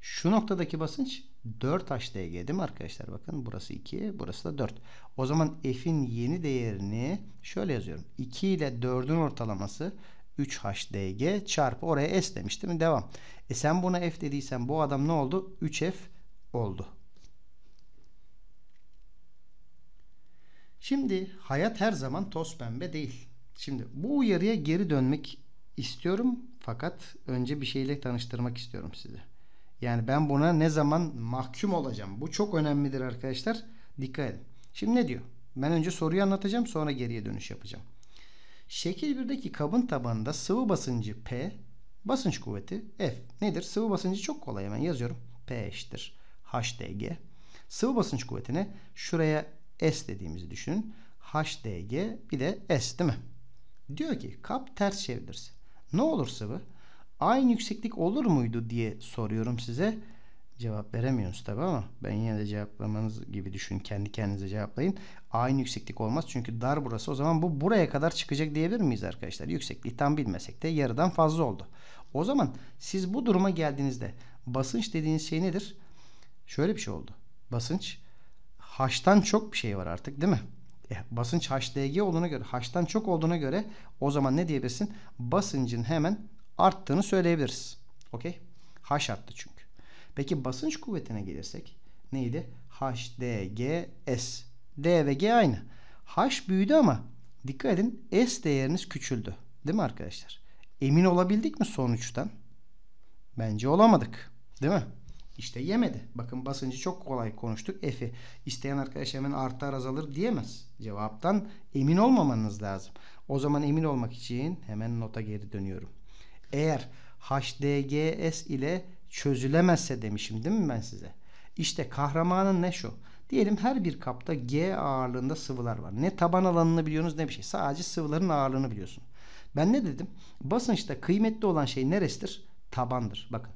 Şu noktadaki basınç 4 HDG değil mi arkadaşlar? Bakın burası 2, burası da 4. O zaman f'in yeni değerini şöyle yazıyorum. 2 ile 4'ün ortalaması 3 HDG çarpı oraya S demiştim. mi? Devam. E sen buna F dediysen bu adam ne oldu? 3F oldu. Şimdi hayat her zaman toz pembe değil. Şimdi bu uyarıya geri dönmek istiyorum. Fakat önce bir şeyle tanıştırmak istiyorum sizi. Yani ben buna ne zaman mahkum olacağım? Bu çok önemlidir arkadaşlar. Dikkat edin. Şimdi ne diyor? Ben önce soruyu anlatacağım sonra geriye dönüş yapacağım. Şekil 1'deki kabın tabanında sıvı basıncı P, basınç kuvveti F. Nedir? Sıvı basıncı çok kolay hemen yazıyorum. P eşittir. HDG. Sıvı basınç kuvvetini şuraya S dediğimizi düşünün. HDG bir de S değil mi? Diyor ki kap ters çevrilirse. Ne olur sıvı? aynı yükseklik olur muydu diye soruyorum size. Cevap veremiyoruz tabi ama ben yine de cevaplamanız gibi düşün. Kendi kendinize cevaplayın. Aynı yükseklik olmaz çünkü dar burası. O zaman bu buraya kadar çıkacak diyebilir miyiz arkadaşlar? Yüksekliği tam bilmesek de yarıdan fazla oldu. O zaman siz bu duruma geldiğinizde basınç dediğiniz şey nedir? Şöyle bir şey oldu. Basınç H'tan çok bir şey var artık değil mi? E, basınç HDG olduğuna göre H'tan çok olduğuna göre o zaman ne diyebilirsin? Basıncın hemen arttığını söyleyebiliriz. Okey? H arttı çünkü. Peki basınç kuvvetine gelirsek neydi? H, D, G, S. D ve G aynı. H büyüdü ama dikkat edin S değeriniz küçüldü. Değil mi arkadaşlar? Emin olabildik mi sonuçtan? Bence olamadık. Değil mi? İşte yemedi. Bakın basıncı çok kolay konuştuk. F'i isteyen arkadaş hemen artar azalır diyemez. Cevaptan emin olmamanız lazım. O zaman emin olmak için hemen nota geri dönüyorum. Eğer HDGS ile çözülemezse demişim değil mi ben size? İşte kahramanın ne şu? Diyelim her bir kapta G ağırlığında sıvılar var. Ne taban alanını biliyorsunuz ne bir şey. Sadece sıvıların ağırlığını biliyorsun. Ben ne dedim? Basınçta kıymetli olan şey neresidir? Tabandır. Bakın.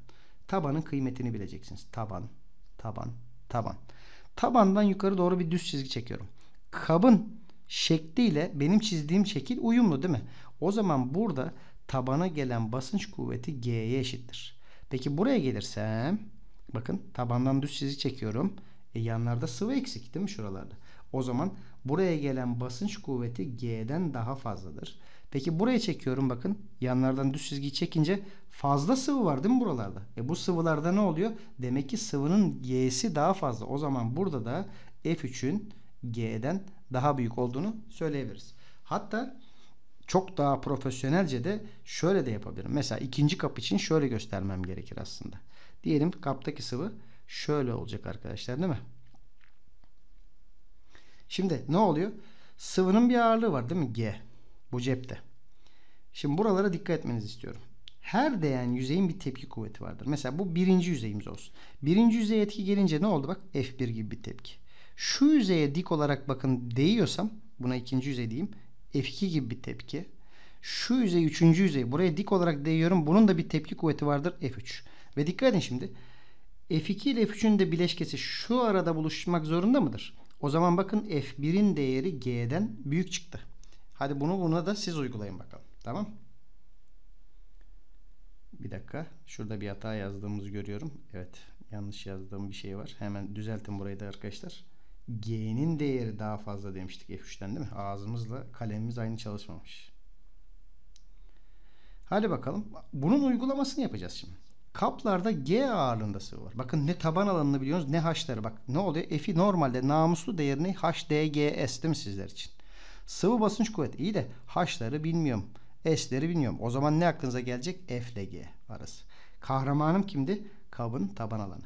Tabanın kıymetini bileceksiniz. Taban, taban, taban. Tabandan yukarı doğru bir düz çizgi çekiyorum. Kabın şekliyle benim çizdiğim şekil uyumlu değil mi? O zaman burada tabana gelen basınç kuvveti G'ye eşittir. Peki buraya gelirsem bakın tabandan düz çizgi çekiyorum. E, yanlarda sıvı eksik değil mi şuralarda? O zaman buraya gelen basınç kuvveti G'den daha fazladır. Peki buraya çekiyorum bakın. Yanlardan düz çizgi çekince fazla sıvı var değil mi buralarda? E bu sıvılarda ne oluyor? Demek ki sıvının G'si daha fazla. O zaman burada da F3'ün G'den daha büyük olduğunu söyleyebiliriz. Hatta çok daha profesyonelce de şöyle de yapabilirim. Mesela ikinci kap için şöyle göstermem gerekir aslında. Diyelim kaptaki sıvı şöyle olacak arkadaşlar değil mi? Şimdi ne oluyor? Sıvının bir ağırlığı var değil mi? G. Bu cepte. Şimdi buralara dikkat etmenizi istiyorum. Her değen yüzeyin bir tepki kuvveti vardır. Mesela bu birinci yüzeyimiz olsun. Birinci yüzeye etki gelince ne oldu? Bak F1 gibi bir tepki. Şu yüzeye dik olarak bakın değiyorsam buna ikinci yüzey diyeyim. F2 gibi bir tepki. Şu yüzey 3. yüzey buraya dik olarak değiyorum. Bunun da bir tepki kuvveti vardır F3. Ve dikkat edin şimdi. F2 ile F3'ün de bileşkesi şu arada buluşmak zorunda mıdır? O zaman bakın F1'in değeri G'den büyük çıktı. Hadi bunu buna da siz uygulayın bakalım. Tamam. Bir dakika. Şurada bir hata yazdığımızı görüyorum. Evet. Yanlış yazdığım bir şey var. Hemen düzeltin burayı da arkadaşlar. G'nin değeri daha fazla demiştik F3'ten değil mi? Ağzımızla kalemimiz aynı çalışmamış. Hadi bakalım. Bunun uygulamasını yapacağız şimdi. Kaplarda G ağırlığında sıvı var. Bakın ne taban alanını biliyorsunuz ne haçları. Bak ne oluyor? F'i normalde namuslu değerini HDGS değil mi sizler için? Sıvı basınç kuvveti. İyi de haçları bilmiyorum. S'leri bilmiyorum. O zaman ne aklınıza gelecek? F ile G arası. Kahramanım kimdi? Kabın taban alanı.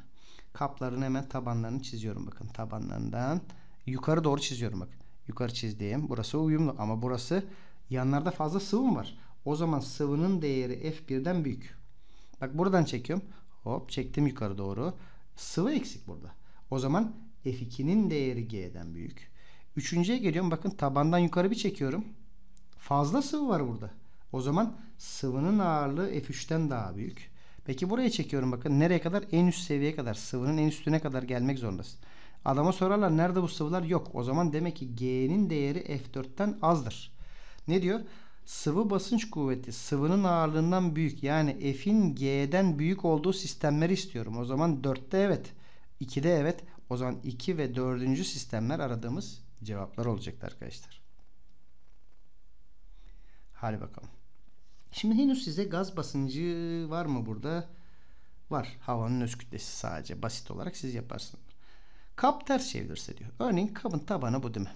Kapların hemen tabanlarını çiziyorum bakın. Tabanlarından yukarı doğru çiziyorum bak. Yukarı çizdiğim. Burası uyumlu ama burası yanlarda fazla sıvım var? O zaman sıvının değeri F1'den büyük. Bak buradan çekiyorum. Hop çektim yukarı doğru. Sıvı eksik burada. O zaman F2'nin değeri G'den büyük. Üçüncüye geliyorum. Bakın tabandan yukarı bir çekiyorum. Fazla sıvı var burada. O zaman sıvının ağırlığı F3'ten daha büyük. Peki buraya çekiyorum bakın. Nereye kadar? En üst seviyeye kadar. Sıvının en üstüne kadar gelmek zorundasın. Adama sorarlar nerede bu sıvılar? Yok. O zaman demek ki G'nin değeri F4'ten azdır. Ne diyor? Sıvı basınç kuvveti sıvının ağırlığından büyük. Yani F'in G'den büyük olduğu sistemleri istiyorum. O zaman 4'te evet. 2'de evet. O zaman 2 ve 4. sistemler aradığımız cevaplar olacaktı arkadaşlar. Hadi bakalım. Şimdi henüz size gaz basıncı var mı burada? Var. Havanın öz kütlesi sadece. Basit olarak siz yaparsınız. Kap ters çevirirse diyor. Örneğin kabın tabanı bu değil mi?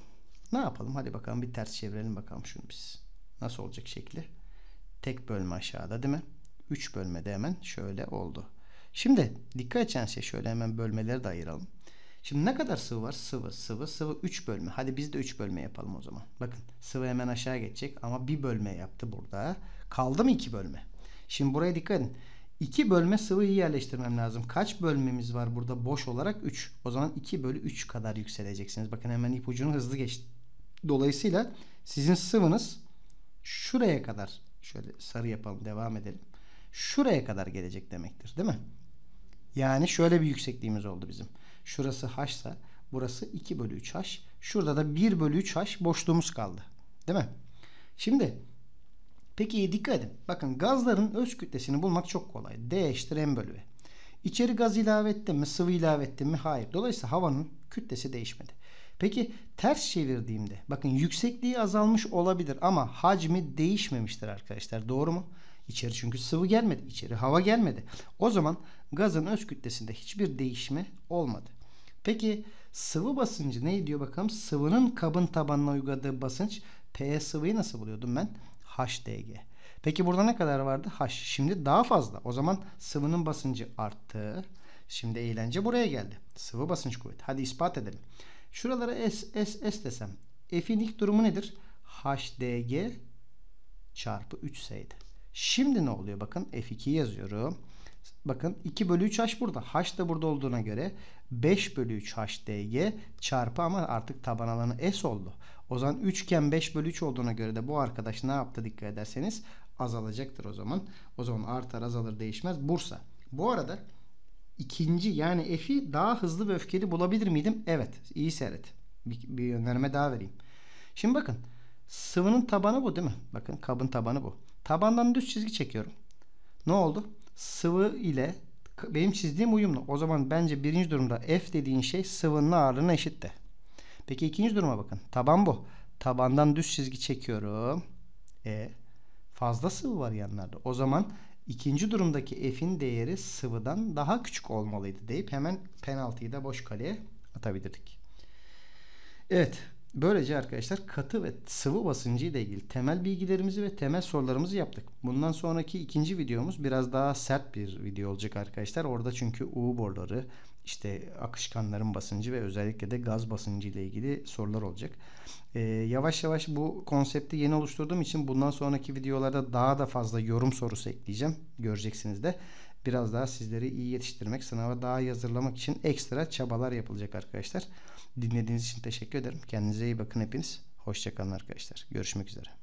Ne yapalım? Hadi bakalım bir ters çevirelim bakalım şunu biz. Nasıl olacak şekli? Tek bölme aşağıda değil mi? 3 bölmede hemen şöyle oldu. Şimdi dikkat edeceğiniz şey şöyle hemen bölmeleri de ayıralım. Şimdi ne kadar sıvı var? Sıvı, sıvı, sıvı 3 bölme. Hadi biz de 3 bölme yapalım o zaman. Bakın sıvı hemen aşağı geçecek ama bir bölme yaptı burada. Kaldı mı 2 bölme? Şimdi buraya dikkat edin. 2 bölme sıvıyı yerleştirmem lazım. Kaç bölmemiz var burada boş olarak? 3. O zaman 2 bölü 3 kadar yükseleceksiniz. Bakın hemen ipucunu hızlı geçti. Dolayısıyla sizin sıvınız şuraya kadar şöyle sarı yapalım devam edelim. Şuraya kadar gelecek demektir değil mi? Yani şöyle bir yüksekliğimiz oldu bizim. Şurası h ise burası 2 bölü 3 h. Şurada da 1 bölü 3 h boşluğumuz kaldı. Değil mi? Şimdi Peki dikkat edin. Bakın gazların öz kütlesini bulmak çok kolay. D eşittir M bölü V. İçeri gaz ilave ettim mi? Sıvı ilave ettim mi? Hayır. Dolayısıyla havanın kütlesi değişmedi. Peki ters çevirdiğimde bakın yüksekliği azalmış olabilir ama hacmi değişmemiştir arkadaşlar. Doğru mu? İçeri çünkü sıvı gelmedi. içeri hava gelmedi. O zaman gazın öz kütlesinde hiçbir değişme olmadı. Peki sıvı basıncı ne diyor bakalım? Sıvının kabın tabanına uyguladığı basınç P sıvıyı nasıl buluyordum ben? HDG. Peki burada ne kadar vardı? H. Şimdi daha fazla. O zaman sıvının basıncı arttı. Şimdi eğlence buraya geldi. Sıvı basınç kuvveti. Hadi ispat edelim. Şuralara S, S, S desem. F'in ilk durumu nedir? HDG çarpı 3S'ydi. Şimdi ne oluyor? Bakın F2 yazıyorum. Bakın 2 bölü 3 H burada. H da burada olduğuna göre 5 bölü 3 HDG çarpı ama artık taban alanı S oldu. O zaman 3 iken 5 bölü 3 olduğuna göre de bu arkadaş ne yaptı dikkat ederseniz azalacaktır o zaman. O zaman artar azalır değişmez. Bursa. Bu arada ikinci yani F'i daha hızlı ve öfkeli bulabilir miydim? Evet. iyi seyret. Bir, bir önerme daha vereyim. Şimdi bakın. Sıvının tabanı bu değil mi? Bakın kabın tabanı bu. Tabandan düz çizgi çekiyorum. Ne oldu? Sıvı ile benim çizdiğim uyumlu. O zaman bence birinci durumda F dediğin şey sıvının ağırlığına eşitti. Peki ikinci duruma bakın. Taban bu. Tabandan düz çizgi çekiyorum. E fazla sıvı var yanlarda. O zaman ikinci durumdaki f'in değeri sıvıdan daha küçük olmalıydı deyip hemen penaltıyı da boş kaleye atabilirdik. Evet. Böylece arkadaşlar katı ve sıvı basıncı ile ilgili temel bilgilerimizi ve temel sorularımızı yaptık. Bundan sonraki ikinci videomuz biraz daha sert bir video olacak arkadaşlar. Orada çünkü U boruları, işte akışkanların basıncı ve özellikle de gaz basıncı ile ilgili sorular olacak. E, yavaş yavaş bu konsepti yeni oluşturduğum için bundan sonraki videolarda daha da fazla yorum sorusu ekleyeceğim. Göreceksiniz de biraz daha sizleri iyi yetiştirmek, sınava daha iyi hazırlamak için ekstra çabalar yapılacak arkadaşlar. Dinlediğiniz için teşekkür ederim. Kendinize iyi bakın hepiniz. Hoşçakalın arkadaşlar. Görüşmek üzere.